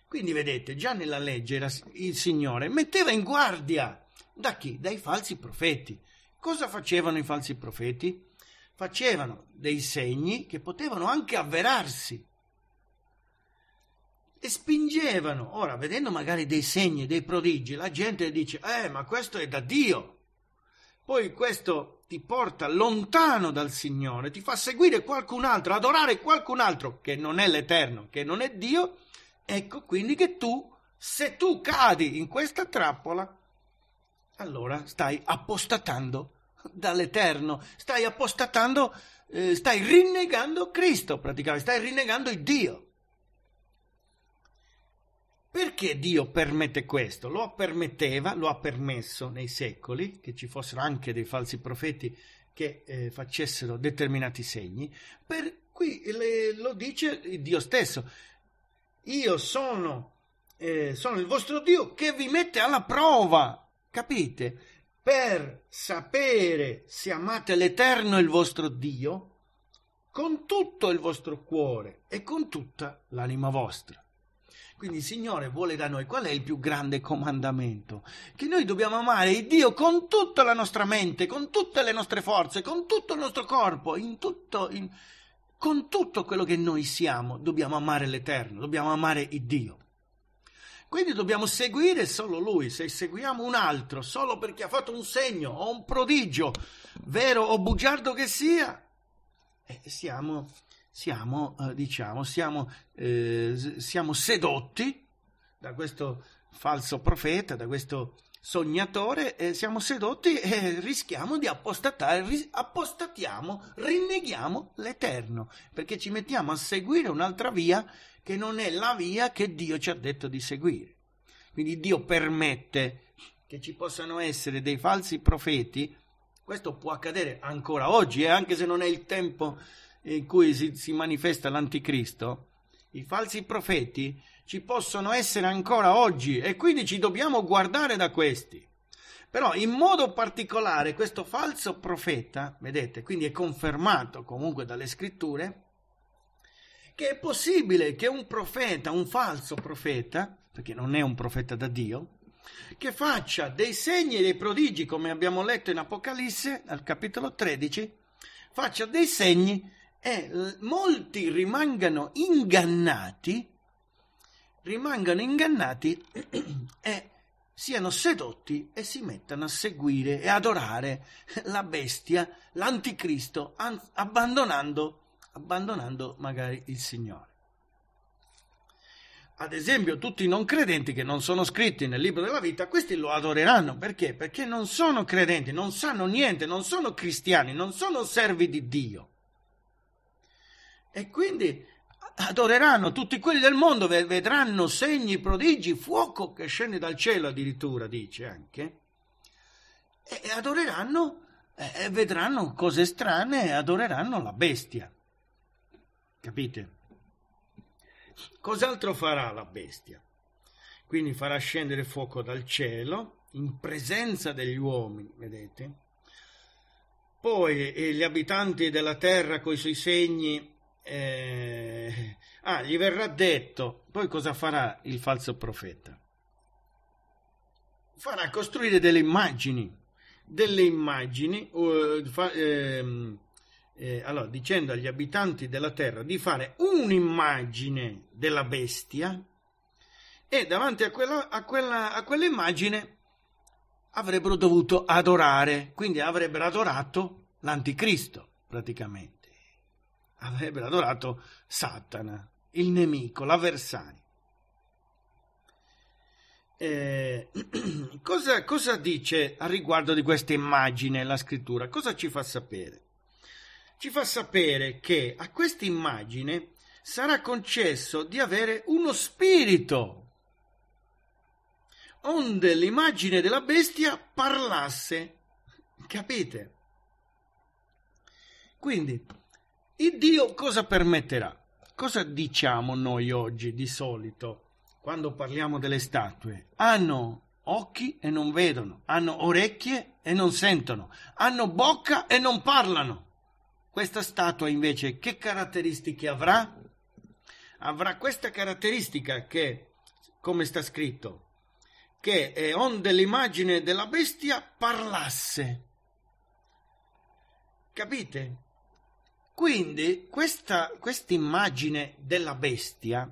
Quindi vedete, già nella legge il Signore metteva in guardia da chi? Dai falsi profeti. Cosa facevano i falsi profeti? facevano dei segni che potevano anche avverarsi e spingevano. Ora, vedendo magari dei segni, dei prodigi, la gente dice, eh, ma questo è da Dio. Poi questo ti porta lontano dal Signore, ti fa seguire qualcun altro, adorare qualcun altro che non è l'Eterno, che non è Dio. Ecco quindi che tu, se tu cadi in questa trappola, allora stai apostatando dall'Eterno, stai apostatando, eh, stai rinnegando Cristo praticamente, stai rinnegando il Dio. Perché Dio permette questo? Lo permetteva, lo ha permesso nei secoli, che ci fossero anche dei falsi profeti che eh, facessero determinati segni. Per, qui le, lo dice Dio stesso. Io sono, eh, sono il vostro Dio che vi mette alla prova, capite? per sapere se amate l'Eterno il vostro Dio con tutto il vostro cuore e con tutta l'anima vostra. Quindi il Signore vuole da noi qual è il più grande comandamento? Che noi dobbiamo amare il Dio con tutta la nostra mente, con tutte le nostre forze, con tutto il nostro corpo, in tutto, in, con tutto quello che noi siamo. Dobbiamo amare l'Eterno, dobbiamo amare il Dio. Quindi dobbiamo seguire solo lui, se seguiamo un altro solo perché ha fatto un segno o un prodigio, vero o bugiardo che sia, eh, siamo, siamo, eh, diciamo, siamo, eh, siamo sedotti da questo falso profeta, da questo sognatore, eh, siamo sedotti e rischiamo di apostatare, ris- rinneghiamo l'Eterno, perché ci mettiamo a seguire un'altra via che non è la via che Dio ci ha detto di seguire. Quindi Dio permette che ci possano essere dei falsi profeti, questo può accadere ancora oggi, e eh, anche se non è il tempo in cui si, si manifesta l'anticristo, i falsi profeti ci possono essere ancora oggi e quindi ci dobbiamo guardare da questi. Però in modo particolare questo falso profeta, vedete, quindi è confermato comunque dalle scritture, che è possibile che un profeta, un falso profeta, perché non è un profeta da Dio, che faccia dei segni e dei prodigi, come abbiamo letto in Apocalisse, al capitolo 13, faccia dei segni e molti rimangano ingannati, rimangano ingannati e siano sedotti e si mettano a seguire e adorare la bestia, l'anticristo, abbandonando abbandonando magari il Signore. Ad esempio, tutti i non credenti che non sono scritti nel libro della vita, questi lo adoreranno. Perché? Perché non sono credenti, non sanno niente, non sono cristiani, non sono servi di Dio. E quindi adoreranno tutti quelli del mondo, vedranno segni, prodigi, fuoco che scende dal cielo addirittura, dice anche, e adoreranno, e vedranno cose strane, adoreranno la bestia. Capite? Cos'altro farà la bestia? Quindi farà scendere fuoco dal cielo in presenza degli uomini, vedete? Poi gli abitanti della terra con i suoi segni, eh... ah, gli verrà detto, poi cosa farà il falso profeta? Farà costruire delle immagini, delle immagini, uh, fa, ehm eh, allora, dicendo agli abitanti della terra di fare un'immagine della bestia e davanti a, quella, a, quella, a quell'immagine avrebbero dovuto adorare, quindi avrebbero adorato l'anticristo praticamente, avrebbero adorato Satana, il nemico, l'avversario. Eh, cosa, cosa dice a riguardo di questa immagine la scrittura? Cosa ci fa sapere? ci fa sapere che a questa immagine sarà concesso di avere uno spirito, onde l'immagine della bestia parlasse. Capite? Quindi, il Dio cosa permetterà? Cosa diciamo noi oggi di solito quando parliamo delle statue? Hanno occhi e non vedono, hanno orecchie e non sentono, hanno bocca e non parlano. Questa statua invece che caratteristiche avrà? Avrà questa caratteristica che, come sta scritto, che eh, onde l'immagine della bestia parlasse. Capite? Quindi questa immagine della bestia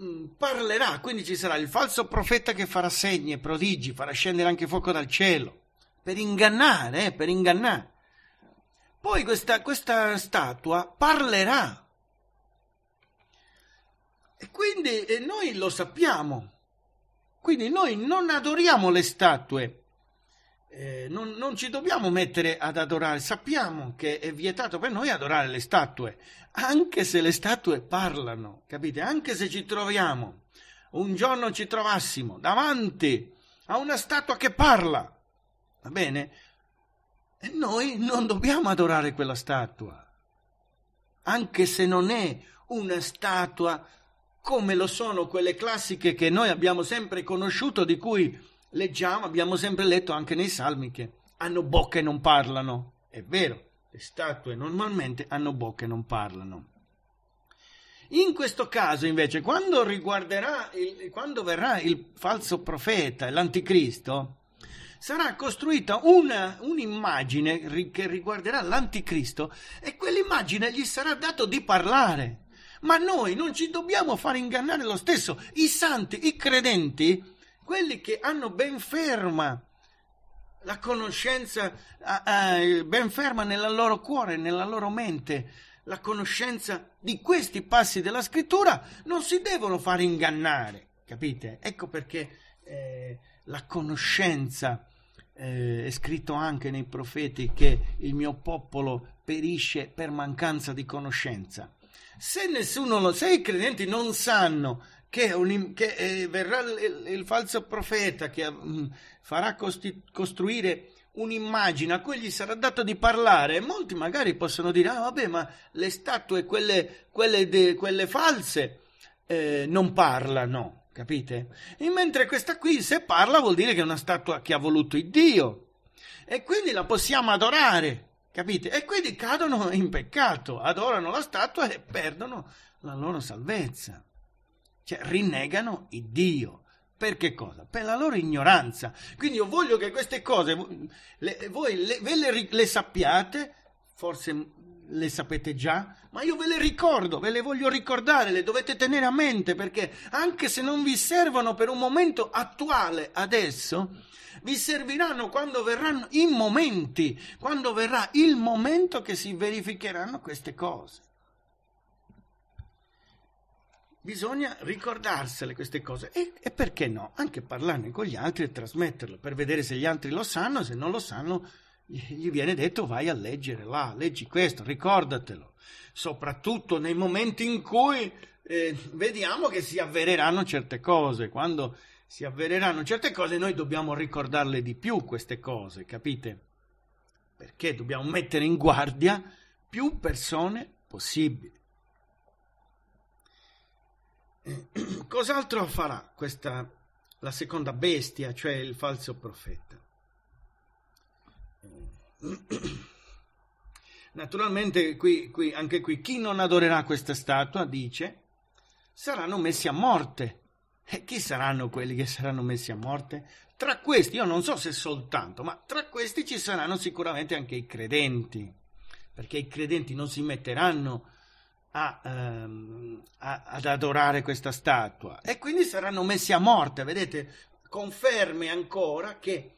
mm, parlerà, quindi ci sarà il falso profeta che farà segni e prodigi, farà scendere anche fuoco dal cielo, per ingannare, eh, per ingannare. Poi questa, questa statua parlerà. E quindi e noi lo sappiamo. Quindi noi non adoriamo le statue, eh, non, non, ci dobbiamo mettere ad adorare, sappiamo che è vietato per noi adorare le statue, anche se le statue parlano, capite? Anche se ci troviamo, un giorno ci trovassimo davanti a una statua che parla, va bene? E noi non dobbiamo adorare quella statua, anche se non è una statua come lo sono quelle classiche che noi abbiamo sempre conosciuto, di cui leggiamo, abbiamo sempre letto anche nei salmi che hanno bocca e non parlano. È vero, le statue normalmente hanno bocca e non parlano. In questo caso, invece, quando, il, quando verrà il falso profeta e l'anticristo, sarà costruita una, un'immagine che riguarderà l'anticristo e quell'immagine gli sarà dato di parlare. Ma noi non ci dobbiamo far ingannare lo stesso. I santi, i credenti, quelli che hanno ben ferma la conoscenza, ben ferma nel loro cuore, nella loro mente, la conoscenza di questi passi della scrittura, non si devono far ingannare, capite? Ecco perché eh, la conoscenza eh, è scritto anche nei profeti che il mio popolo perisce per mancanza di conoscenza. Se nessuno lo sa, i credenti non sanno che, un, che eh, verrà il, il, falso profeta che mh, mm, farà costi, costruire un'immagine a cui gli sarà dato di parlare, molti magari possono dire: Ah, vabbè, ma le statue, quelle, quelle, de, quelle false, eh, non parlano capite? E mentre questa qui, se parla, vuol dire che è una statua che ha voluto il Dio e quindi la possiamo adorare, capite? E quindi cadono in peccato, adorano la statua e perdono la loro salvezza, cioè rinnegano il Dio. Per che cosa? Per la loro ignoranza. Quindi io voglio che queste cose le, voi le, ve le, le sappiate, forse le sapete già, ma io ve le ricordo, ve le voglio ricordare, le dovete tenere a mente perché anche se non vi servono per un momento attuale adesso, vi serviranno quando verranno i momenti, quando verrà il momento che si verificheranno queste cose. Bisogna ricordarsele queste cose e, e perché no? Anche parlarne con gli altri e trasmetterle per vedere se gli altri lo sanno, se non lo sanno gli viene detto vai a leggere là, leggi questo, ricordatelo, soprattutto nei momenti in cui eh, vediamo che si avvereranno certe cose, quando si avvereranno certe cose noi dobbiamo ricordarle di più queste cose, capite? Perché dobbiamo mettere in guardia più persone possibili. Eh, cos'altro farà questa la seconda bestia, cioè il falso profeta? Naturalmente qui, qui, anche qui chi non adorerà questa statua, dice, saranno messi a morte. E chi saranno quelli che saranno messi a morte? Tra questi, io non so se soltanto, ma tra questi ci saranno sicuramente anche i credenti, perché i credenti non si metteranno a, ehm, a, ad adorare questa statua e quindi saranno messi a morte. Vedete, conferme ancora che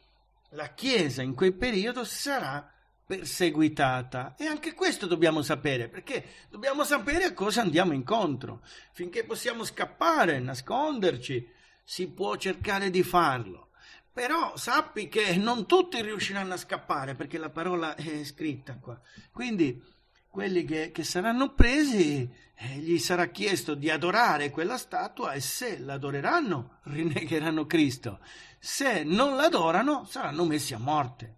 la Chiesa in quel periodo sarà perseguitata e anche questo dobbiamo sapere perché dobbiamo sapere a cosa andiamo incontro finché possiamo scappare nasconderci si può cercare di farlo però sappi che non tutti riusciranno a scappare perché la parola è scritta qua quindi quelli che, che saranno presi eh, gli sarà chiesto di adorare quella statua e se l'adoreranno rinnegheranno Cristo se non l'adorano saranno messi a morte.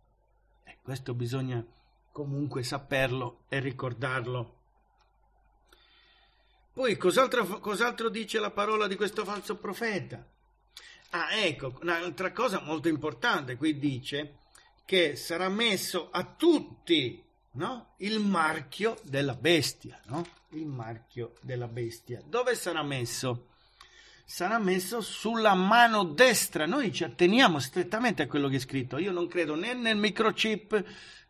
E questo bisogna comunque saperlo e ricordarlo. Poi cos'altro, cos'altro dice la parola di questo falso profeta? Ah, ecco, un'altra cosa molto importante, qui dice che sarà messo a tutti no? il marchio della bestia, no? il marchio della bestia. Dove sarà messo? sarà messo sulla mano destra. Noi ci atteniamo strettamente a quello che è scritto. Io non credo né nel microchip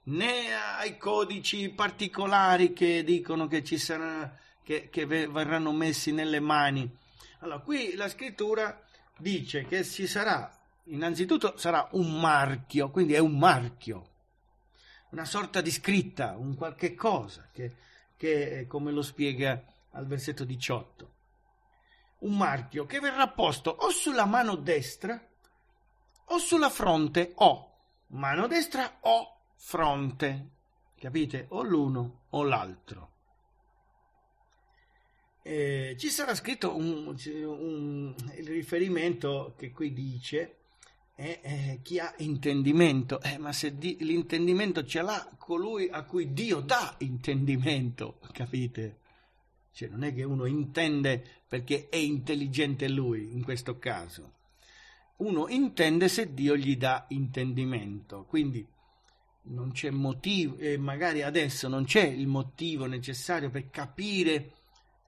né ai codici particolari che dicono che ci sarà, che, che verranno messi nelle mani. Allora, qui la scrittura dice che ci sarà, innanzitutto sarà un marchio, quindi è un marchio, una sorta di scritta, un qualche cosa, che, che come lo spiega al versetto 18 un marchio che verrà posto o sulla mano destra o sulla fronte o mano destra o fronte. Capite? O l'uno o l'altro. Eh, ci sarà scritto un, un, il riferimento che qui dice eh, eh, chi ha intendimento, eh, ma se di, l'intendimento ce l'ha colui a cui Dio dà intendimento, capite? Cioè, non è che uno intende perché è intelligente lui in questo caso. Uno intende se Dio gli dà intendimento. Quindi non c'è motivo, e magari adesso non c'è il motivo necessario per capire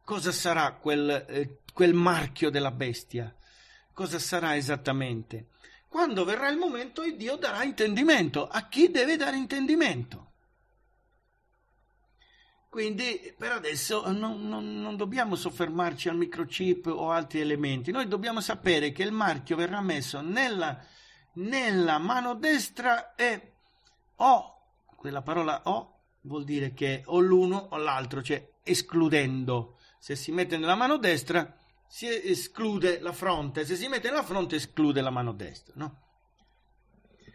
cosa sarà quel, eh, quel marchio della bestia, cosa sarà esattamente. Quando verrà il momento, Dio darà intendimento a chi deve dare intendimento. Quindi per adesso non, non, non, dobbiamo soffermarci al microchip o altri elementi, noi dobbiamo sapere che il marchio verrà messo nella, nella mano destra e o, quella parola o vuol dire che o l'uno o l'altro, cioè escludendo. Se si mette nella mano destra si esclude la fronte, se si mette nella fronte esclude la mano destra, no?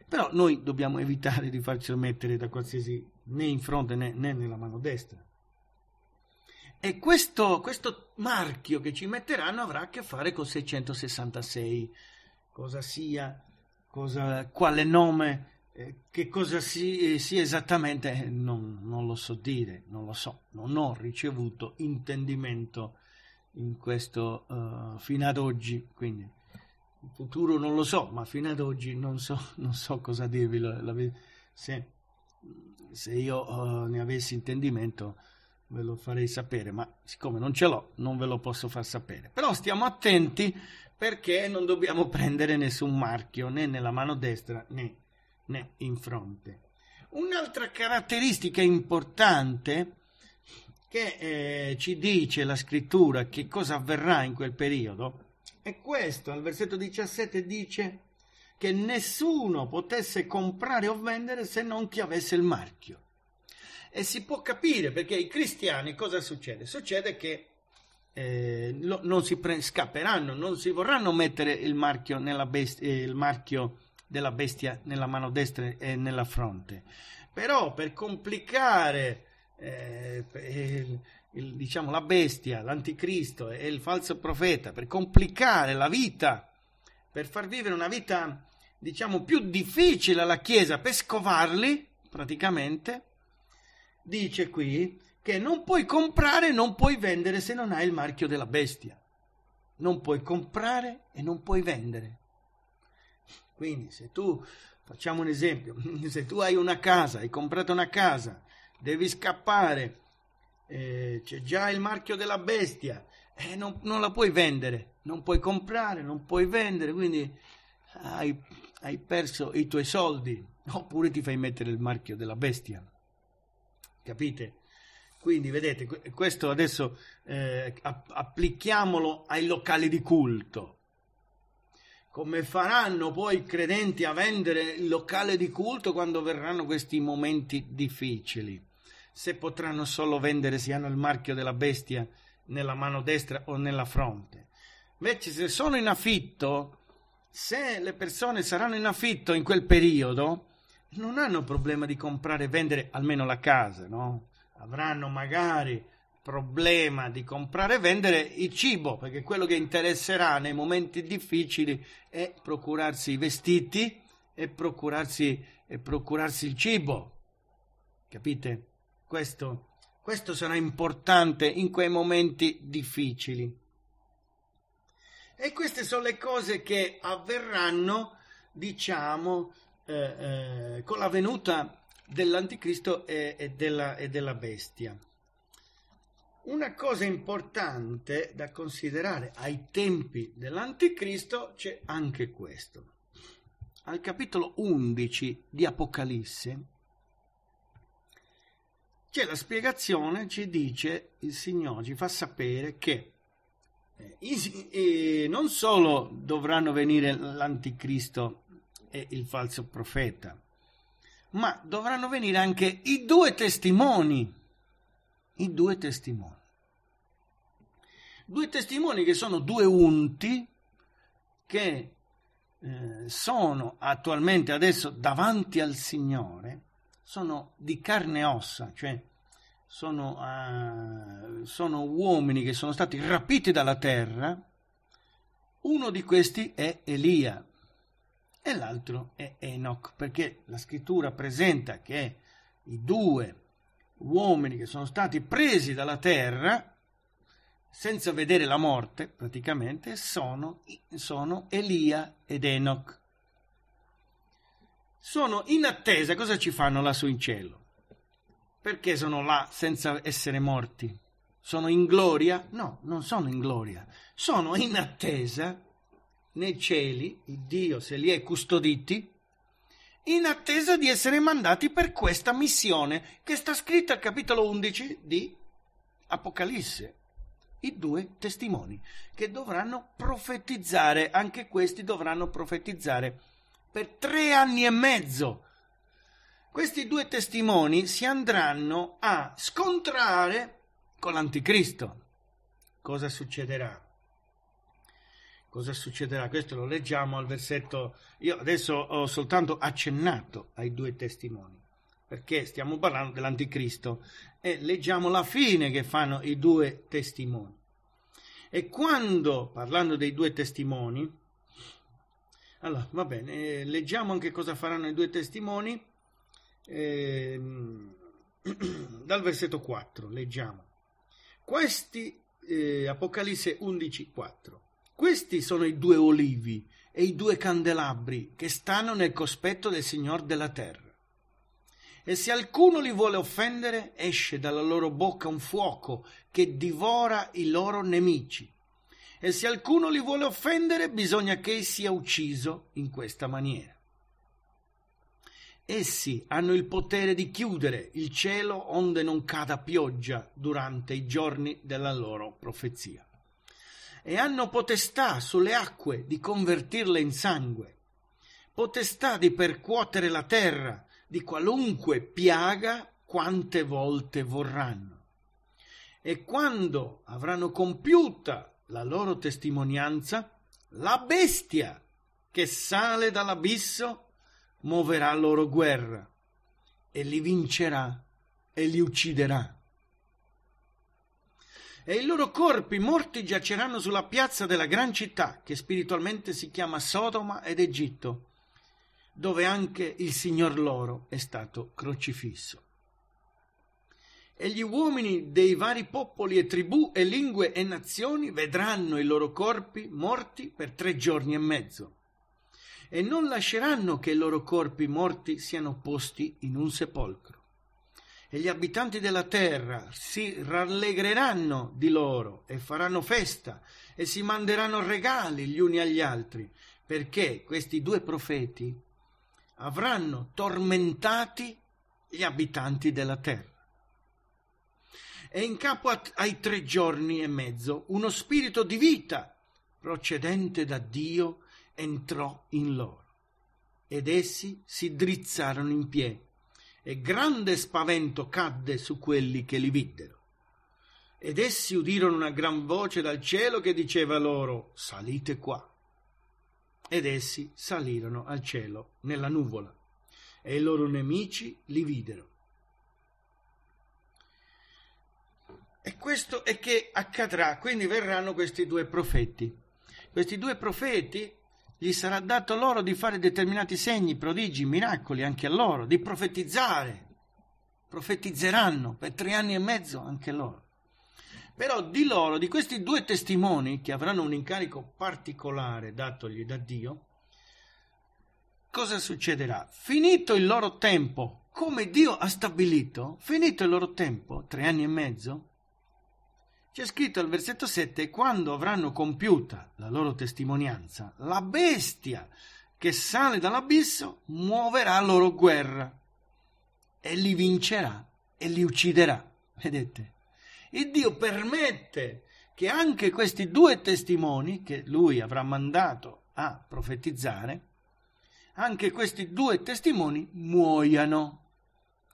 Però noi dobbiamo evitare di farcelo mettere da qualsiasi né in fronte né, né nella mano destra. E questo, questo, marchio che ci metteranno avrà a che fare con 666, cosa sia, cosa, quale nome, eh, che cosa sia, eh, sia esattamente, eh, non, non, lo so dire, non lo so, non ho ricevuto intendimento in questo uh, fino ad oggi, quindi in futuro non lo so, ma fino ad oggi non so, non so cosa dirvi, la, la, se se io uh, ne avessi intendimento ve lo farei sapere, ma siccome non ce l'ho non ve lo posso far sapere. Però stiamo attenti perché non dobbiamo prendere nessun marchio né nella mano destra né, né in fronte. Un'altra caratteristica importante che eh, ci dice la scrittura che cosa avverrà in quel periodo è questo, al versetto 17 dice che nessuno potesse comprare o vendere se non chi avesse il marchio. E si può capire perché i cristiani cosa succede? Succede che eh, lo, non si pre- scapperanno, non si vorranno mettere il marchio, best- eh, il marchio, della bestia nella mano destra e nella fronte. Però per complicare eh, il, il, diciamo, la bestia, l'anticristo e il falso profeta, per complicare la vita, per far vivere una vita diciamo, più difficile alla Chiesa per scovarli, praticamente, dice qui che non puoi comprare, e non puoi vendere se non hai il marchio della bestia. Non puoi comprare e non puoi vendere. Quindi se tu, facciamo un esempio, se tu hai una casa, hai comprato una casa, devi scappare, eh, c'è già il marchio della bestia, eh, non, non la puoi vendere, non puoi comprare, non puoi vendere, quindi hai hai perso i tuoi soldi, oppure ti fai mettere il marchio della bestia. Capite? Quindi vedete, questo adesso eh, applichiamolo ai locali di culto. Come faranno poi i credenti a vendere il locale di culto quando verranno questi momenti difficili? Se potranno solo vendere se hanno il marchio della bestia nella mano destra o nella fronte. Invece se sono in affitto, se le persone saranno in affitto in quel periodo, non hanno problema di comprare e vendere almeno la casa, no? Avranno magari problema di comprare e vendere il cibo, perché quello che interesserà nei momenti difficili è procurarsi i vestiti e procurarsi, e procurarsi il cibo. Capite? Questo, questo sarà importante in quei momenti difficili. E queste sono le cose che avverranno, diciamo, eh, eh, con la venuta dell'anticristo e, e, della, e della bestia. Una cosa importante da considerare ai tempi dell'anticristo c'è anche questo. Al capitolo 11 di Apocalisse c'è la spiegazione, ci dice il Signore, ci fa sapere che eh, non solo dovranno venire l'anticristo e il falso profeta, ma dovranno venire anche i due testimoni, i due testimoni. Due testimoni che sono due unti che eh, sono attualmente adesso davanti al Signore, sono di carne e ossa, cioè sono, uh, sono uomini che sono stati rapiti dalla terra, uno di questi è Elia e l'altro è Enoch, perché la scrittura presenta che i due uomini che sono stati presi dalla terra senza vedere la morte praticamente sono, sono Elia ed Enoch. Sono in attesa, cosa ci fanno lassù in cielo? Perché sono là senza essere morti? Sono in gloria? No, non sono in gloria. Sono in attesa nei cieli, Dio se li è custoditi, in attesa di essere mandati per questa missione che sta scritta al capitolo 11 di Apocalisse. I due testimoni che dovranno profetizzare, anche questi dovranno profetizzare per tre anni e mezzo questi due testimoni si andranno a scontrare con l'anticristo. Cosa succederà? Cosa succederà? Questo lo leggiamo al versetto. Io adesso ho soltanto accennato ai due testimoni, perché stiamo parlando dell'anticristo e leggiamo la fine che fanno i due testimoni. E quando, parlando dei due testimoni, allora va bene, eh, leggiamo anche cosa faranno i due testimoni eh, dal versetto 4, leggiamo. Questi, eh, Apocalisse 11, 4. Questi sono i due olivi e i due candelabri che stanno nel cospetto del Signore della terra. E se alcuno li vuole offendere, esce dalla loro bocca un fuoco che divora i loro nemici. E se alcuno li vuole offendere, bisogna che sia ucciso in questa maniera. Essi hanno il potere di chiudere il cielo onde non cada pioggia durante i giorni della loro profezia. E hanno potestà sulle acque di convertirle in sangue, potestà di percuotere la terra di qualunque piaga quante volte vorranno. E quando avranno compiuta la loro testimonianza, la bestia che sale dall'abisso moverà loro guerra e li vincerà e li ucciderà. E i loro corpi morti giaceranno sulla piazza della gran città, che spiritualmente si chiama Sodoma ed Egitto, dove anche il Signor loro è stato crocifisso. E gli uomini dei vari popoli e tribù e lingue e nazioni vedranno i loro corpi morti per tre giorni e mezzo e non lasceranno che i loro corpi morti siano posti in un sepolcro. E gli abitanti della terra si rallegreranno di loro e faranno festa e si manderanno regali gli uni agli altri, perché questi due profeti avranno tormentati gli abitanti della terra. E in capo a, ai tre giorni e mezzo uno spirito di vita procedente da Dio entrò in loro. Ed essi si drizzarono in piedi, e grande spavento cadde su quelli che li videro. Ed essi udirono una gran voce dal cielo che diceva loro, salite qua. Ed essi salirono al cielo nella nuvola, e i loro nemici li videro. E questo è che accadrà, quindi verranno questi due profeti. Questi due profeti gli sarà dato loro di fare determinati segni, prodigi, miracoli anche a loro, di profetizzare. Profetizzeranno per tre anni e mezzo anche loro. Però di loro, di questi due testimoni che avranno un incarico particolare datogli da Dio, cosa succederà? Finito il loro tempo, come Dio ha stabilito, finito il loro tempo, tre anni e mezzo, c'è scritto al versetto 7, quando avranno compiuta la loro testimonianza, la bestia che sale dall'abisso muoverà loro guerra e li vincerà e li ucciderà. Vedete? E Dio permette che anche questi due testimoni che lui avrà mandato a profetizzare, anche questi due testimoni muoiano.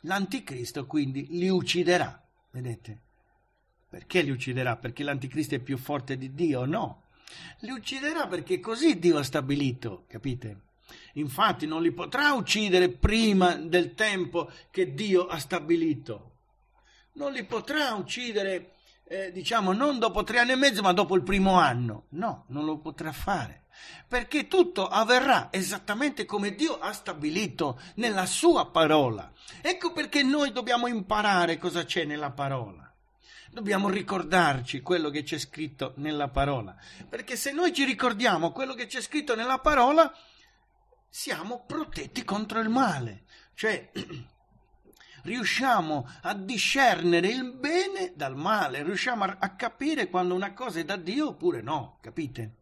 L'anticristo quindi li ucciderà. Vedete? Perché li ucciderà? Perché l'anticristo è più forte di Dio? No. Li ucciderà perché così Dio ha stabilito, capite? Infatti non li potrà uccidere prima del tempo che Dio ha stabilito. Non li potrà uccidere, eh, diciamo, non dopo tre anni e mezzo, ma dopo il primo anno. No, non lo potrà fare. Perché tutto avverrà esattamente come Dio ha stabilito nella sua parola. Ecco perché noi dobbiamo imparare cosa c'è nella parola dobbiamo ricordarci quello che c'è scritto nella parola, perché se noi ci ricordiamo quello che c'è scritto nella parola, siamo protetti contro il male, cioè riusciamo a discernere il bene dal male, riusciamo a, capire quando una cosa è da Dio oppure no, capite?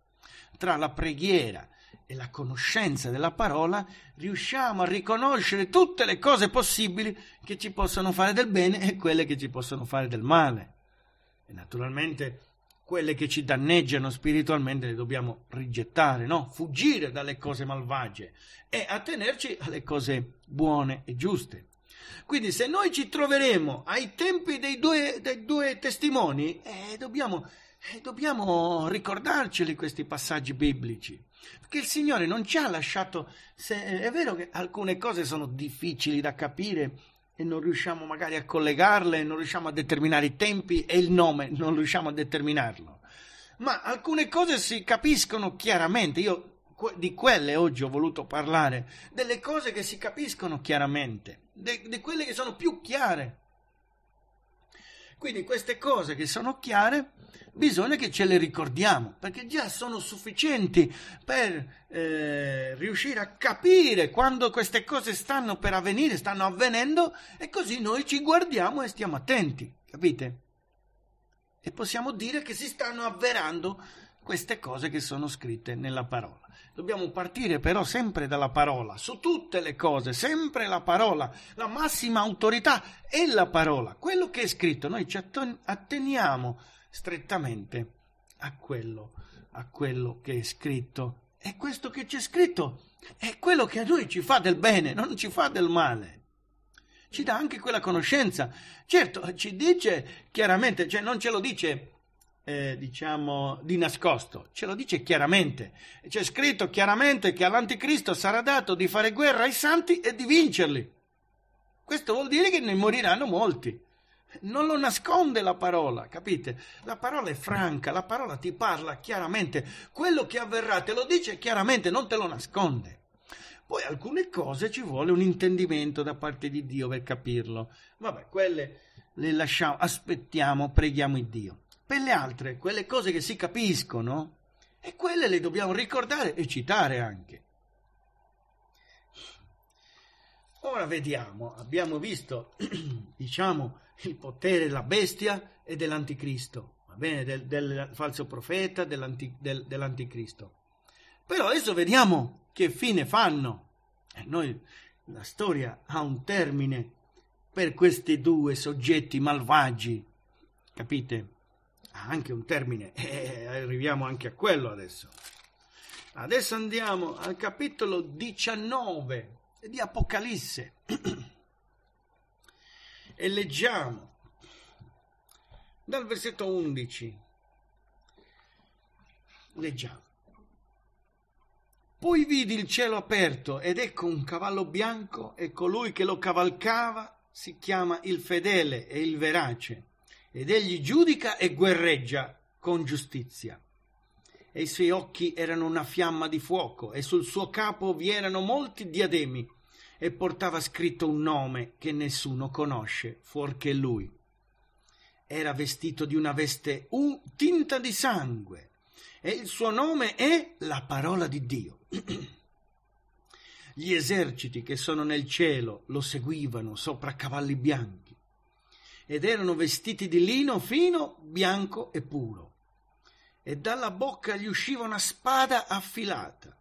Tra la preghiera e la conoscenza della parola riusciamo a riconoscere tutte le cose possibili che ci possono fare del bene e quelle che ci possono fare del male. E naturalmente quelle che ci danneggiano spiritualmente le dobbiamo rigettare, no? Fuggire dalle cose malvagie e attenerci alle cose buone e giuste. Quindi se noi ci troveremo ai tempi dei due, dei due testimoni, eh, dobbiamo, eh, dobbiamo ricordarceli questi passaggi biblici, perché il Signore non ci ha lasciato, se, è vero che alcune cose sono difficili da capire e non riusciamo magari a collegarle, non riusciamo a determinare i tempi e il nome, non riusciamo a determinarlo. Ma alcune cose si capiscono chiaramente, io di quelle oggi ho voluto parlare, delle cose che si capiscono chiaramente, di quelle che sono più chiare. Quindi queste cose che sono chiare bisogna che ce le ricordiamo, perché già sono sufficienti per eh, riuscire a capire quando queste cose stanno per avvenire, stanno avvenendo, e così noi ci guardiamo e stiamo attenti, capite? E possiamo dire che si stanno avverando queste cose che sono scritte nella parola. Dobbiamo partire però sempre dalla parola, su tutte le cose, sempre la parola, la massima autorità è la parola, quello che è scritto, noi ci atteniamo strettamente a quello, a quello che è scritto. E questo che c'è scritto è quello che a noi ci fa del bene, non ci fa del male. Ci dà anche quella conoscenza. Certo, ci dice chiaramente, cioè non ce lo dice eh, diciamo, di nascosto. Ce lo dice chiaramente. C'è scritto chiaramente che all'anticristo sarà dato di fare guerra ai santi e di vincerli. Questo vuol dire che ne moriranno molti non lo nasconde la parola, capite? La parola è franca, la parola ti parla chiaramente, quello che avverrà te lo dice chiaramente, non te lo nasconde. Poi alcune cose ci vuole un intendimento da parte di Dio per capirlo. Vabbè, quelle le lasciamo, aspettiamo, preghiamo il Dio. Per le altre, quelle cose che si capiscono, e quelle le dobbiamo ricordare e citare anche. Ora vediamo, abbiamo visto, diciamo, il potere della bestia e dell'anticristo, va bene? Del, del falso profeta, dell'anti, del, dell'anticristo. Però adesso vediamo che fine fanno. E eh, noi, la storia ha un termine per questi due soggetti malvagi, capite? Ha anche un termine, e eh, arriviamo anche a quello adesso. Adesso andiamo al capitolo 19 di Apocalisse. e leggiamo dal versetto 11. Leggiamo. Poi vidi il cielo aperto ed ecco un cavallo bianco e colui che lo cavalcava si chiama il fedele e il verace ed egli giudica e guerreggia con giustizia. E i suoi occhi erano una fiamma di fuoco e sul suo capo vi erano molti diademi e portava scritto un nome che nessuno conosce fuorché lui. Era vestito di una veste u- tinta di sangue e il suo nome è la parola di Dio. Gli eserciti che sono nel cielo lo seguivano sopra cavalli bianchi ed erano vestiti di lino fino, bianco e puro e dalla bocca gli usciva una spada affilata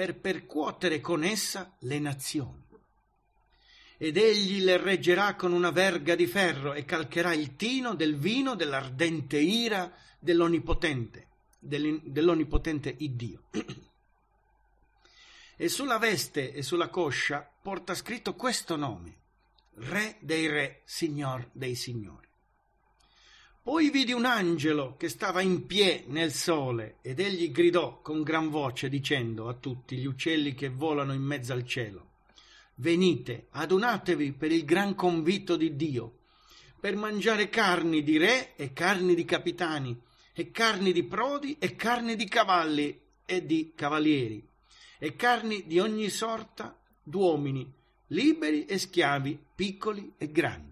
per percuotere con essa le nazioni. Ed egli le reggerà con una verga di ferro e calcherà il tino del vino dell'ardente ira dell'Onnipotente, dell'Onnipotente Iddio. e sulla veste e sulla coscia porta scritto questo nome, Re dei Re, Signor dei Signori. Poi vidi un angelo che stava in pie nel sole ed egli gridò con gran voce dicendo a tutti gli uccelli che volano in mezzo al cielo Venite, adunatevi per il gran convito di Dio, per mangiare carni di re e carni di capitani, e carni di prodi e carni di cavalli e di cavalieri, e carni di ogni sorta d'uomini, liberi e schiavi, piccoli e grandi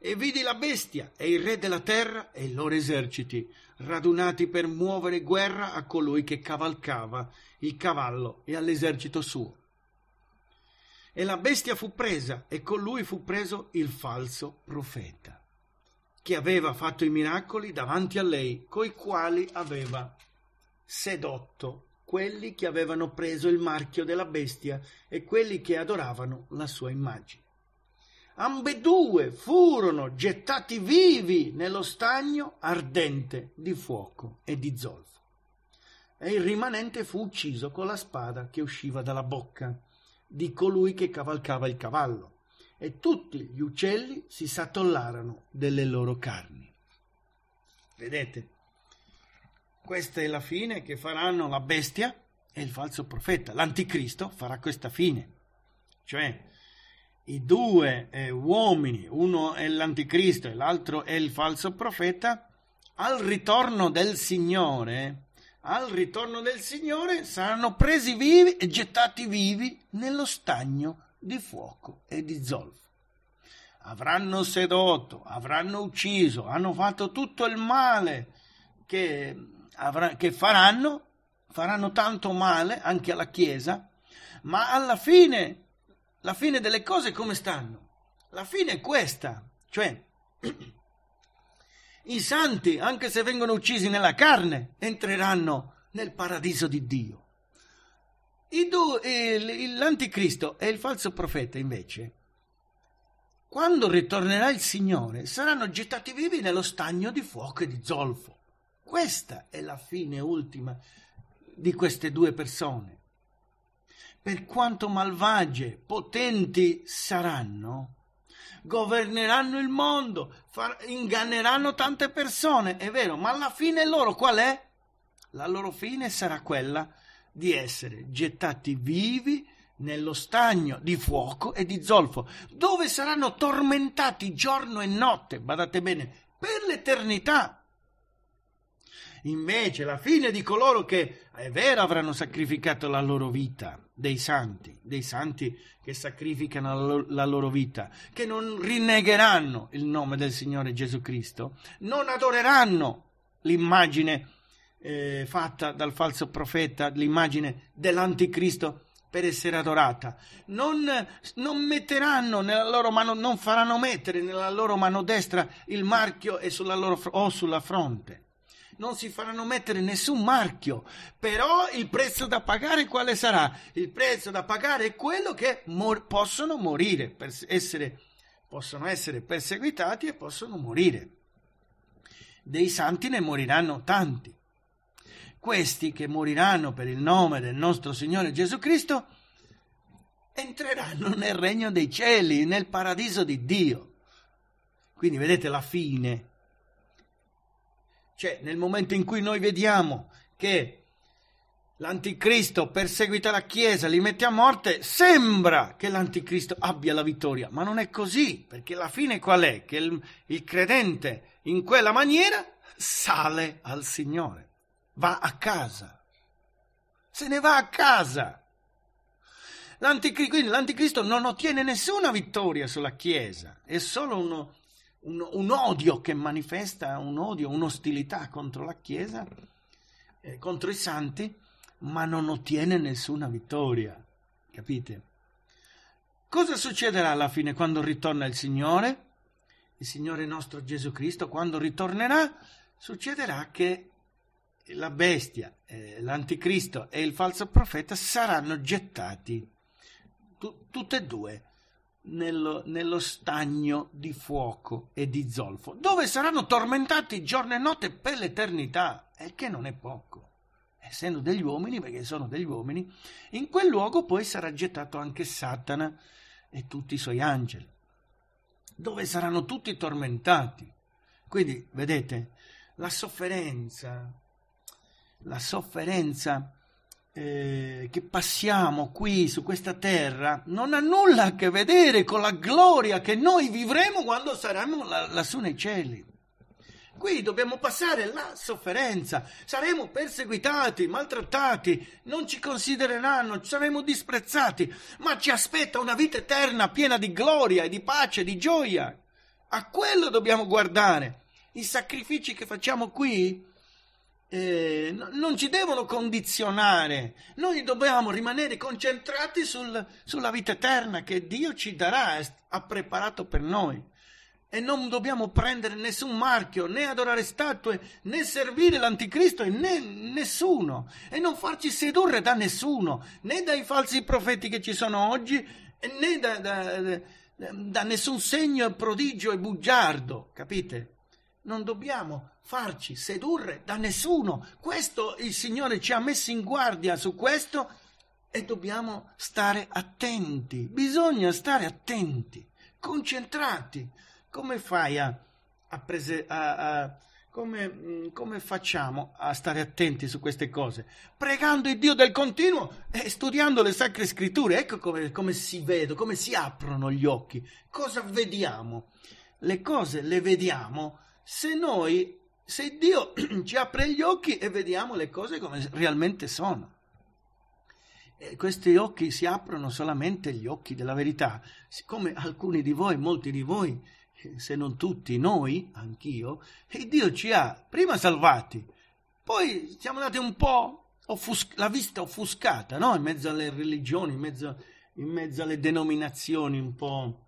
e vidi la bestia e il re della terra e i loro eserciti, radunati per muovere guerra a colui che cavalcava il cavallo e all'esercito suo. E la bestia fu presa e con lui fu preso il falso profeta, che aveva fatto i miracoli davanti a lei, coi quali aveva sedotto quelli che avevano preso il marchio della bestia e quelli che adoravano la sua immagine ambedue furono gettati vivi nello stagno ardente di fuoco e di zolfo. E il rimanente fu ucciso con la spada che usciva dalla bocca di colui che cavalcava il cavallo, e tutti gli uccelli si satollarono delle loro carni. Vedete, questa è la fine che faranno la bestia e il falso profeta. L'anticristo farà questa fine. Cioè, i due eh, uomini, uno è l'anticristo e l'altro è il falso profeta, al ritorno del Signore, al ritorno del Signore saranno presi vivi e gettati vivi nello stagno di fuoco e di zolfo. Avranno sedotto, avranno ucciso, hanno fatto tutto il male che, avr- che faranno, faranno tanto male anche alla Chiesa, ma alla fine la fine delle cose come stanno? La fine è questa, cioè i santi, anche se vengono uccisi nella carne, entreranno nel paradiso di Dio. Du, il, l'anticristo e il falso profeta invece, quando ritornerà il Signore, saranno gettati vivi nello stagno di fuoco e di zolfo. Questa è la fine ultima di queste due persone per quanto malvagie, potenti saranno, governeranno il mondo, far, inganneranno tante persone, è vero, ma alla fine loro qual è? La loro fine sarà quella di essere gettati vivi nello stagno di fuoco e di zolfo, dove saranno tormentati giorno e notte, badate bene, per l'eternità. Invece la fine di coloro che, è vero, avranno sacrificato la loro vita, dei santi, dei santi che sacrificano la loro vita, che non rinnegheranno il nome del Signore Gesù Cristo, non adoreranno l'immagine eh, fatta dal falso profeta, l'immagine dell'anticristo per essere adorata, non, non metteranno nella loro mano, non faranno mettere nella loro mano destra il marchio e sulla loro, o sulla fronte non si faranno mettere nessun marchio, però il prezzo da pagare quale sarà? Il prezzo da pagare è quello che mor- possono morire, essere, possono essere perseguitati e possono morire. Dei santi ne moriranno tanti. Questi che moriranno per il nome del nostro Signore Gesù Cristo entreranno nel regno dei cieli, nel paradiso di Dio. Quindi vedete la fine cioè, nel momento in cui noi vediamo che l'anticristo perseguita la Chiesa, li mette a morte, sembra che l'anticristo abbia la vittoria, ma non è così, perché la fine qual è? Che il, il credente in quella maniera sale al Signore, va a casa, se ne va a casa. L'anticristo, quindi l'anticristo non ottiene nessuna vittoria sulla Chiesa, è solo uno, un, un odio che manifesta un odio, un'ostilità contro la Chiesa, eh, contro i santi, ma non ottiene nessuna vittoria. Capite? Cosa succederà alla fine quando ritorna il Signore? Il Signore nostro Gesù Cristo, quando ritornerà, succederà che la bestia, eh, l'anticristo e il falso profeta saranno gettati, tu, tutte e due, nello, nello, stagno di fuoco e di zolfo, dove saranno tormentati giorno e notte per l'eternità, e che non è poco, essendo degli uomini, perché sono degli uomini, in quel luogo poi sarà gettato anche Satana e tutti i suoi angeli, dove saranno tutti tormentati. Quindi, vedete, la sofferenza, la sofferenza eh, che passiamo qui su questa terra non ha nulla a che vedere con la gloria che noi vivremo quando saremo la, lassù nei cieli. Qui dobbiamo passare la sofferenza, saremo perseguitati, maltrattati, non ci considereranno, saremo disprezzati, ma ci aspetta una vita eterna piena di gloria e di pace, di gioia. A quello dobbiamo guardare. I sacrifici che facciamo qui eh, non ci devono condizionare, noi dobbiamo rimanere concentrati sul, sulla vita eterna che Dio ci darà, ha preparato per noi. E non dobbiamo prendere nessun marchio, né adorare statue, né servire l'anticristo e né nessuno. E non farci sedurre da nessuno, né dai falsi profeti che ci sono oggi, né da, da, da nessun segno prodigio e bugiardo, capite? Non dobbiamo farci sedurre da nessuno. Questo il Signore ci ha messo in guardia su questo e dobbiamo stare attenti. Bisogna stare attenti, concentrati. Come fai a, a, prese, a, a come, mm, come, facciamo a stare attenti su queste cose? Pregando il Dio del continuo e studiando le sacre scritture. Ecco come, come si vedono, come si aprono gli occhi. Cosa vediamo? Le cose le vediamo se noi se Dio ci apre gli occhi e vediamo le cose come realmente sono. E questi occhi si aprono solamente gli occhi della verità. Siccome alcuni di voi, molti di voi, eh, se non tutti noi, anch'io, e Dio ci ha prima salvati, poi siamo andati un po' offus- la vista offuscata, no? in mezzo alle religioni, in mezzo, in mezzo alle denominazioni un po'.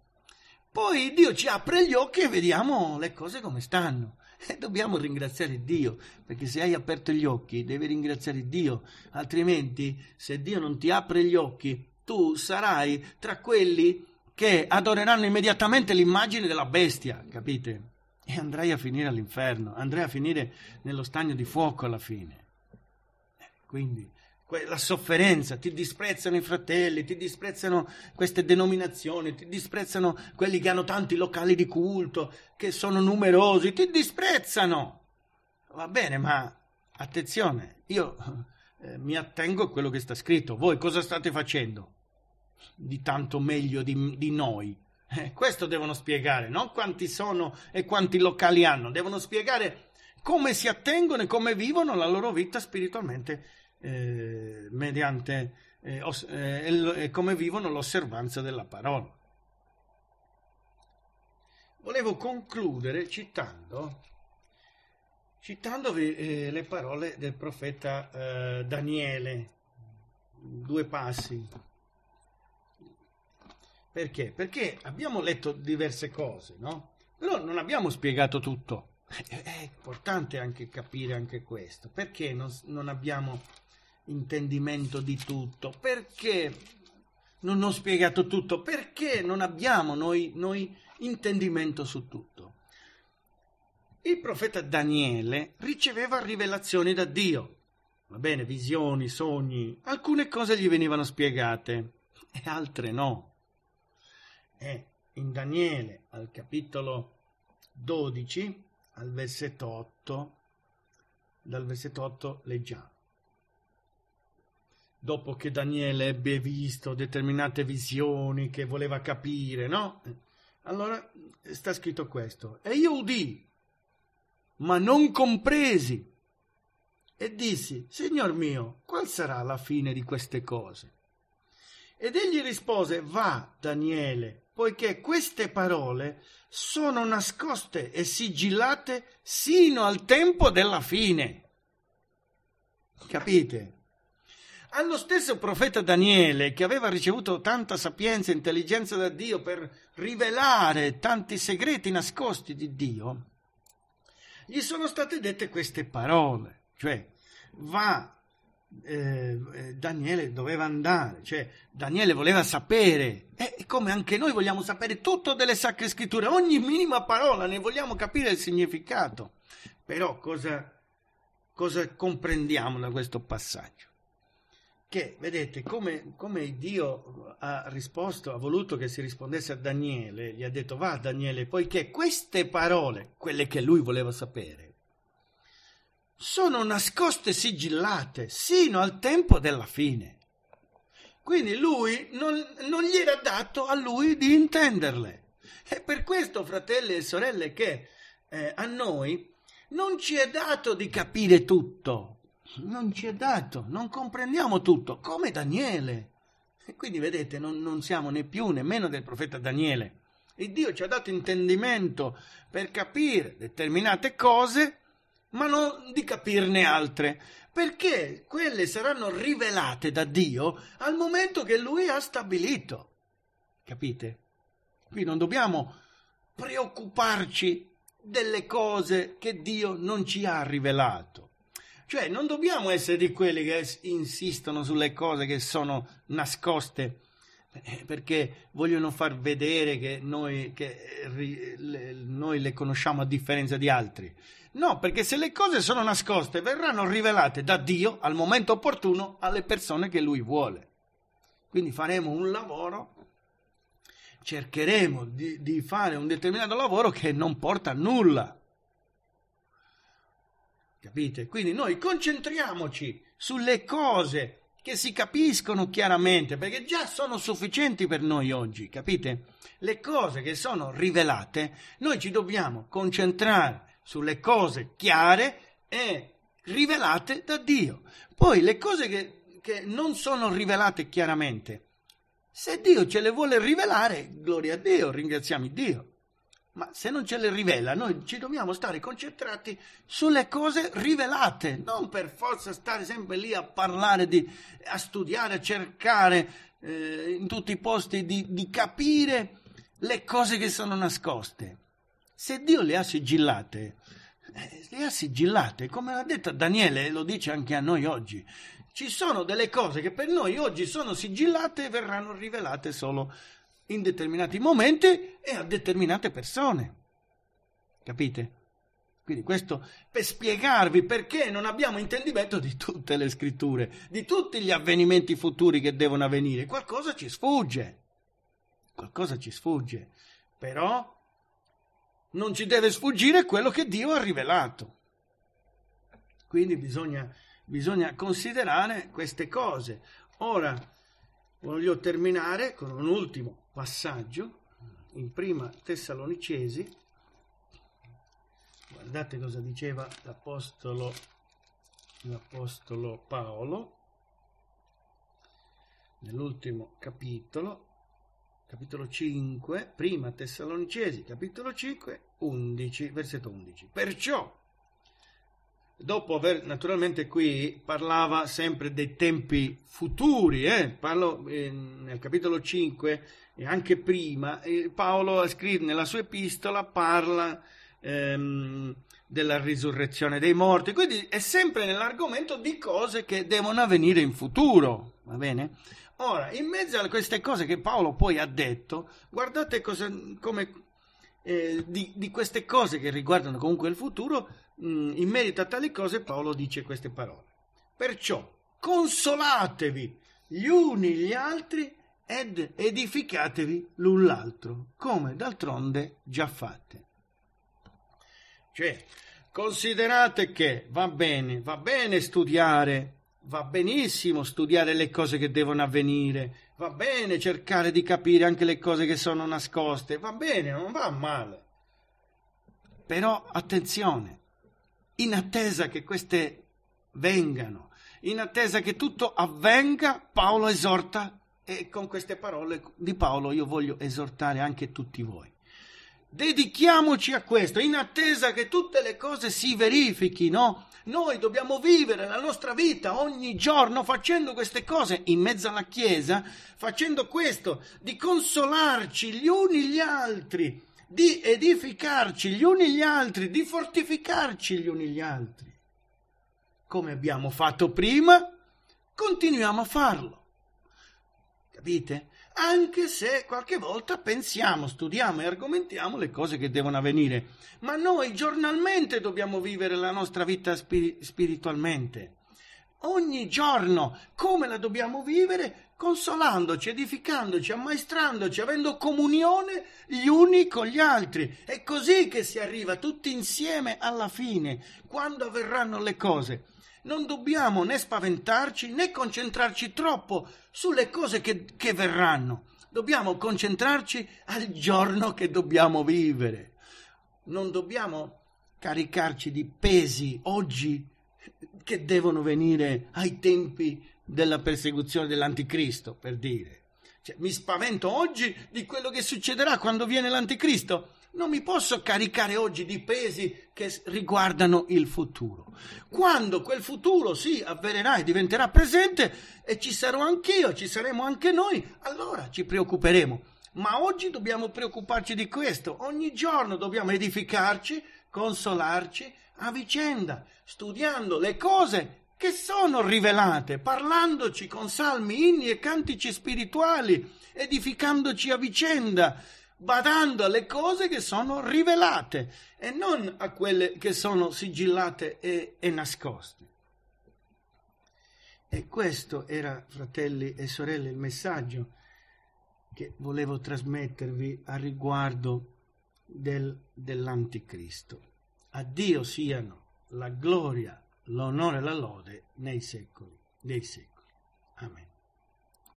Poi Dio ci apre gli occhi e vediamo le cose come stanno. E eh, dobbiamo ringraziare Dio, perché se hai aperto gli occhi devi ringraziare Dio, altrimenti se Dio non ti apre gli occhi, tu sarai tra quelli che adoreranno immediatamente l'immagine della bestia, capite? E andrai a finire all'inferno, andrai a finire nello stagno di fuoco alla fine. Eh, quindi la sofferenza, ti disprezzano i fratelli, ti disprezzano queste denominazioni, ti disprezzano quelli che hanno tanti locali di culto, che sono numerosi, ti disprezzano. Va bene, ma attenzione, io eh, mi attengo a quello che sta scritto. Voi cosa state facendo di tanto meglio di, di noi? Eh, questo devono spiegare, non quanti sono e quanti locali hanno, devono spiegare come si attengono e come vivono la loro vita spiritualmente eh, mediante eh, os- eh, eh, come vivono l'osservanza della parola. Volevo concludere citando, citandovi eh, le parole del profeta Daniele, due passi. Perché? Perché abbiamo letto diverse cose, no? Però non abbiamo spiegato tutto. È importante anche capire anche questo, perché non, non abbiamo intendimento di tutto? Perché non ho spiegato tutto? Perché non abbiamo noi, noi intendimento su tutto? Il profeta Daniele riceveva rivelazioni da Dio, va bene, visioni, sogni, alcune cose gli venivano spiegate e altre no. E in Daniele al capitolo 12, al versetto 8, dal versetto 8 leggiamo dopo che Daniele ebbe visto determinate visioni che voleva capire, no? Allora sta scritto questo. E io udì, ma non compresi. E dissi, Signor mio, qual sarà la fine di queste cose? Ed egli rispose, va, Daniele, poiché queste parole sono nascoste e sigillate sino al tempo della fine. Capite? allo stesso profeta Daniele che aveva ricevuto tanta sapienza e intelligenza da Dio per rivelare tanti segreti nascosti di Dio, gli sono state dette queste parole, cioè va, eh, eh Daniele doveva andare, cioè Daniele voleva sapere, e eh, come anche noi vogliamo sapere tutto delle sacre scritture, ogni minima parola, ne vogliamo capire il significato, però cosa, cosa comprendiamo da questo passaggio? che vedete come, come, Dio ha risposto, ha voluto che si rispondesse a Daniele, gli ha detto va Daniele, poiché queste parole, quelle che lui voleva sapere, sono nascoste, sigillate, sino al tempo della fine. Quindi lui non, non gli era dato a lui di intenderle. E per questo, fratelli e sorelle, che eh, a noi non ci è dato di capire tutto, non ci è dato, non comprendiamo tutto, come Daniele. E quindi vedete, non, non siamo né più né meno del profeta Daniele. E Dio ci ha dato intendimento per capire determinate cose, ma non di capirne altre, perché quelle saranno rivelate da Dio al momento che Lui ha stabilito. Capite? Qui non dobbiamo preoccuparci delle cose che Dio non ci ha rivelato cioè, non dobbiamo essere di quelli che insistono sulle cose che sono nascoste eh, perché vogliono far vedere che, noi, che eh, le, noi le conosciamo a differenza di altri. No, perché se le cose sono nascoste verranno rivelate da Dio al momento opportuno alle persone che Lui vuole. Quindi faremo un lavoro, cercheremo di, di fare un determinato lavoro che non porta a nulla Capite? Quindi noi concentriamoci sulle cose che si capiscono chiaramente, perché già sono sufficienti per noi oggi, capite? Le cose che sono rivelate, noi ci dobbiamo concentrare sulle cose chiare e rivelate da Dio. Poi le cose che, che non sono rivelate chiaramente, se Dio ce le vuole rivelare, gloria a Dio, ringraziamo Dio ma se non ce le rivela, noi ci dobbiamo stare concentrati sulle cose rivelate, non per forza stare sempre lì a parlare, di, a studiare, a cercare eh, in tutti i posti di, di capire le cose che sono nascoste. Se Dio le ha sigillate, eh, le ha sigillate, come l'ha detto Daniele, e lo dice anche a noi oggi. Ci sono delle cose che per noi oggi sono sigillate e verranno rivelate solo in determinati momenti e a determinate persone. Capite? Quindi questo per spiegarvi perché non abbiamo intendimento di tutte le scritture, di tutti gli avvenimenti futuri che devono avvenire. Qualcosa ci sfugge, qualcosa ci sfugge, però non ci deve sfuggire quello che Dio ha rivelato. Quindi bisogna, bisogna considerare queste cose. Ora voglio terminare con un ultimo passaggio in prima Tessalonicesi, guardate cosa diceva l'Apostolo, l'Apostolo Paolo nell'ultimo capitolo, capitolo 5, prima Tessalonicesi, capitolo 5, 11, versetto 11. Perciò dopo aver naturalmente qui parlava sempre dei tempi futuri, eh? Parlo, eh, nel capitolo 5 e anche prima, eh, Paolo scrive nella sua epistola, parla ehm, della risurrezione dei morti, quindi è sempre nell'argomento di cose che devono avvenire in futuro, va bene? Ora, in mezzo a queste cose che Paolo poi ha detto, guardate cosa, come eh, di, di, queste cose che riguardano comunque il futuro, mh, mm, in merito a tali cose Paolo dice queste parole. Perciò consolatevi gli uni gli altri ed edificatevi l'un l'altro, come d'altronde già fate. Cioè, considerate che va bene, va bene studiare, va benissimo studiare le cose che devono avvenire, Va bene cercare di capire anche le cose che sono nascoste, va bene, non va male. Però attenzione, in attesa che queste vengano, in attesa che tutto avvenga, Paolo esorta e con queste parole di Paolo io voglio esortare anche tutti voi. Dedichiamoci a questo, in attesa che tutte le cose si verifichino. Noi dobbiamo vivere la nostra vita ogni giorno facendo queste cose in mezzo alla Chiesa, facendo questo, di consolarci gli uni gli altri, di edificarci gli uni gli altri, di fortificarci gli uni gli altri. Come abbiamo fatto prima, continuiamo a farlo. Capite? anche se qualche volta pensiamo, studiamo e argomentiamo le cose che devono avvenire, ma noi giornalmente dobbiamo vivere la nostra vita spir- spiritualmente. Ogni giorno, come la dobbiamo vivere? Consolandoci, edificandoci, ammaestrandoci, avendo comunione gli uni con gli altri. È così che si arriva tutti insieme alla fine, quando avverranno le cose non dobbiamo né spaventarci né concentrarci troppo sulle cose che, che verranno. Dobbiamo concentrarci al giorno che dobbiamo vivere. Non dobbiamo caricarci di pesi oggi che devono venire ai tempi della persecuzione dell'anticristo, per dire. Cioè, mi spavento oggi di quello che succederà quando viene l'anticristo. Non mi posso caricare oggi di pesi che riguardano il futuro. Quando quel futuro si avvererà e diventerà presente e ci sarò anch'io, ci saremo anche noi, allora ci preoccuperemo. Ma oggi dobbiamo preoccuparci di questo. Ogni giorno dobbiamo edificarci, consolarci a vicenda, studiando le cose che sono rivelate, parlandoci con salmi, inni e cantici spirituali, edificandoci a vicenda, badando alle cose che sono rivelate e non a quelle che sono sigillate e, e nascoste. E questo era, fratelli e sorelle, il messaggio che volevo trasmettervi a riguardo del, dell'anticristo. A Dio siano la gloria, l'onore e la lode nei secoli dei secoli. Amen.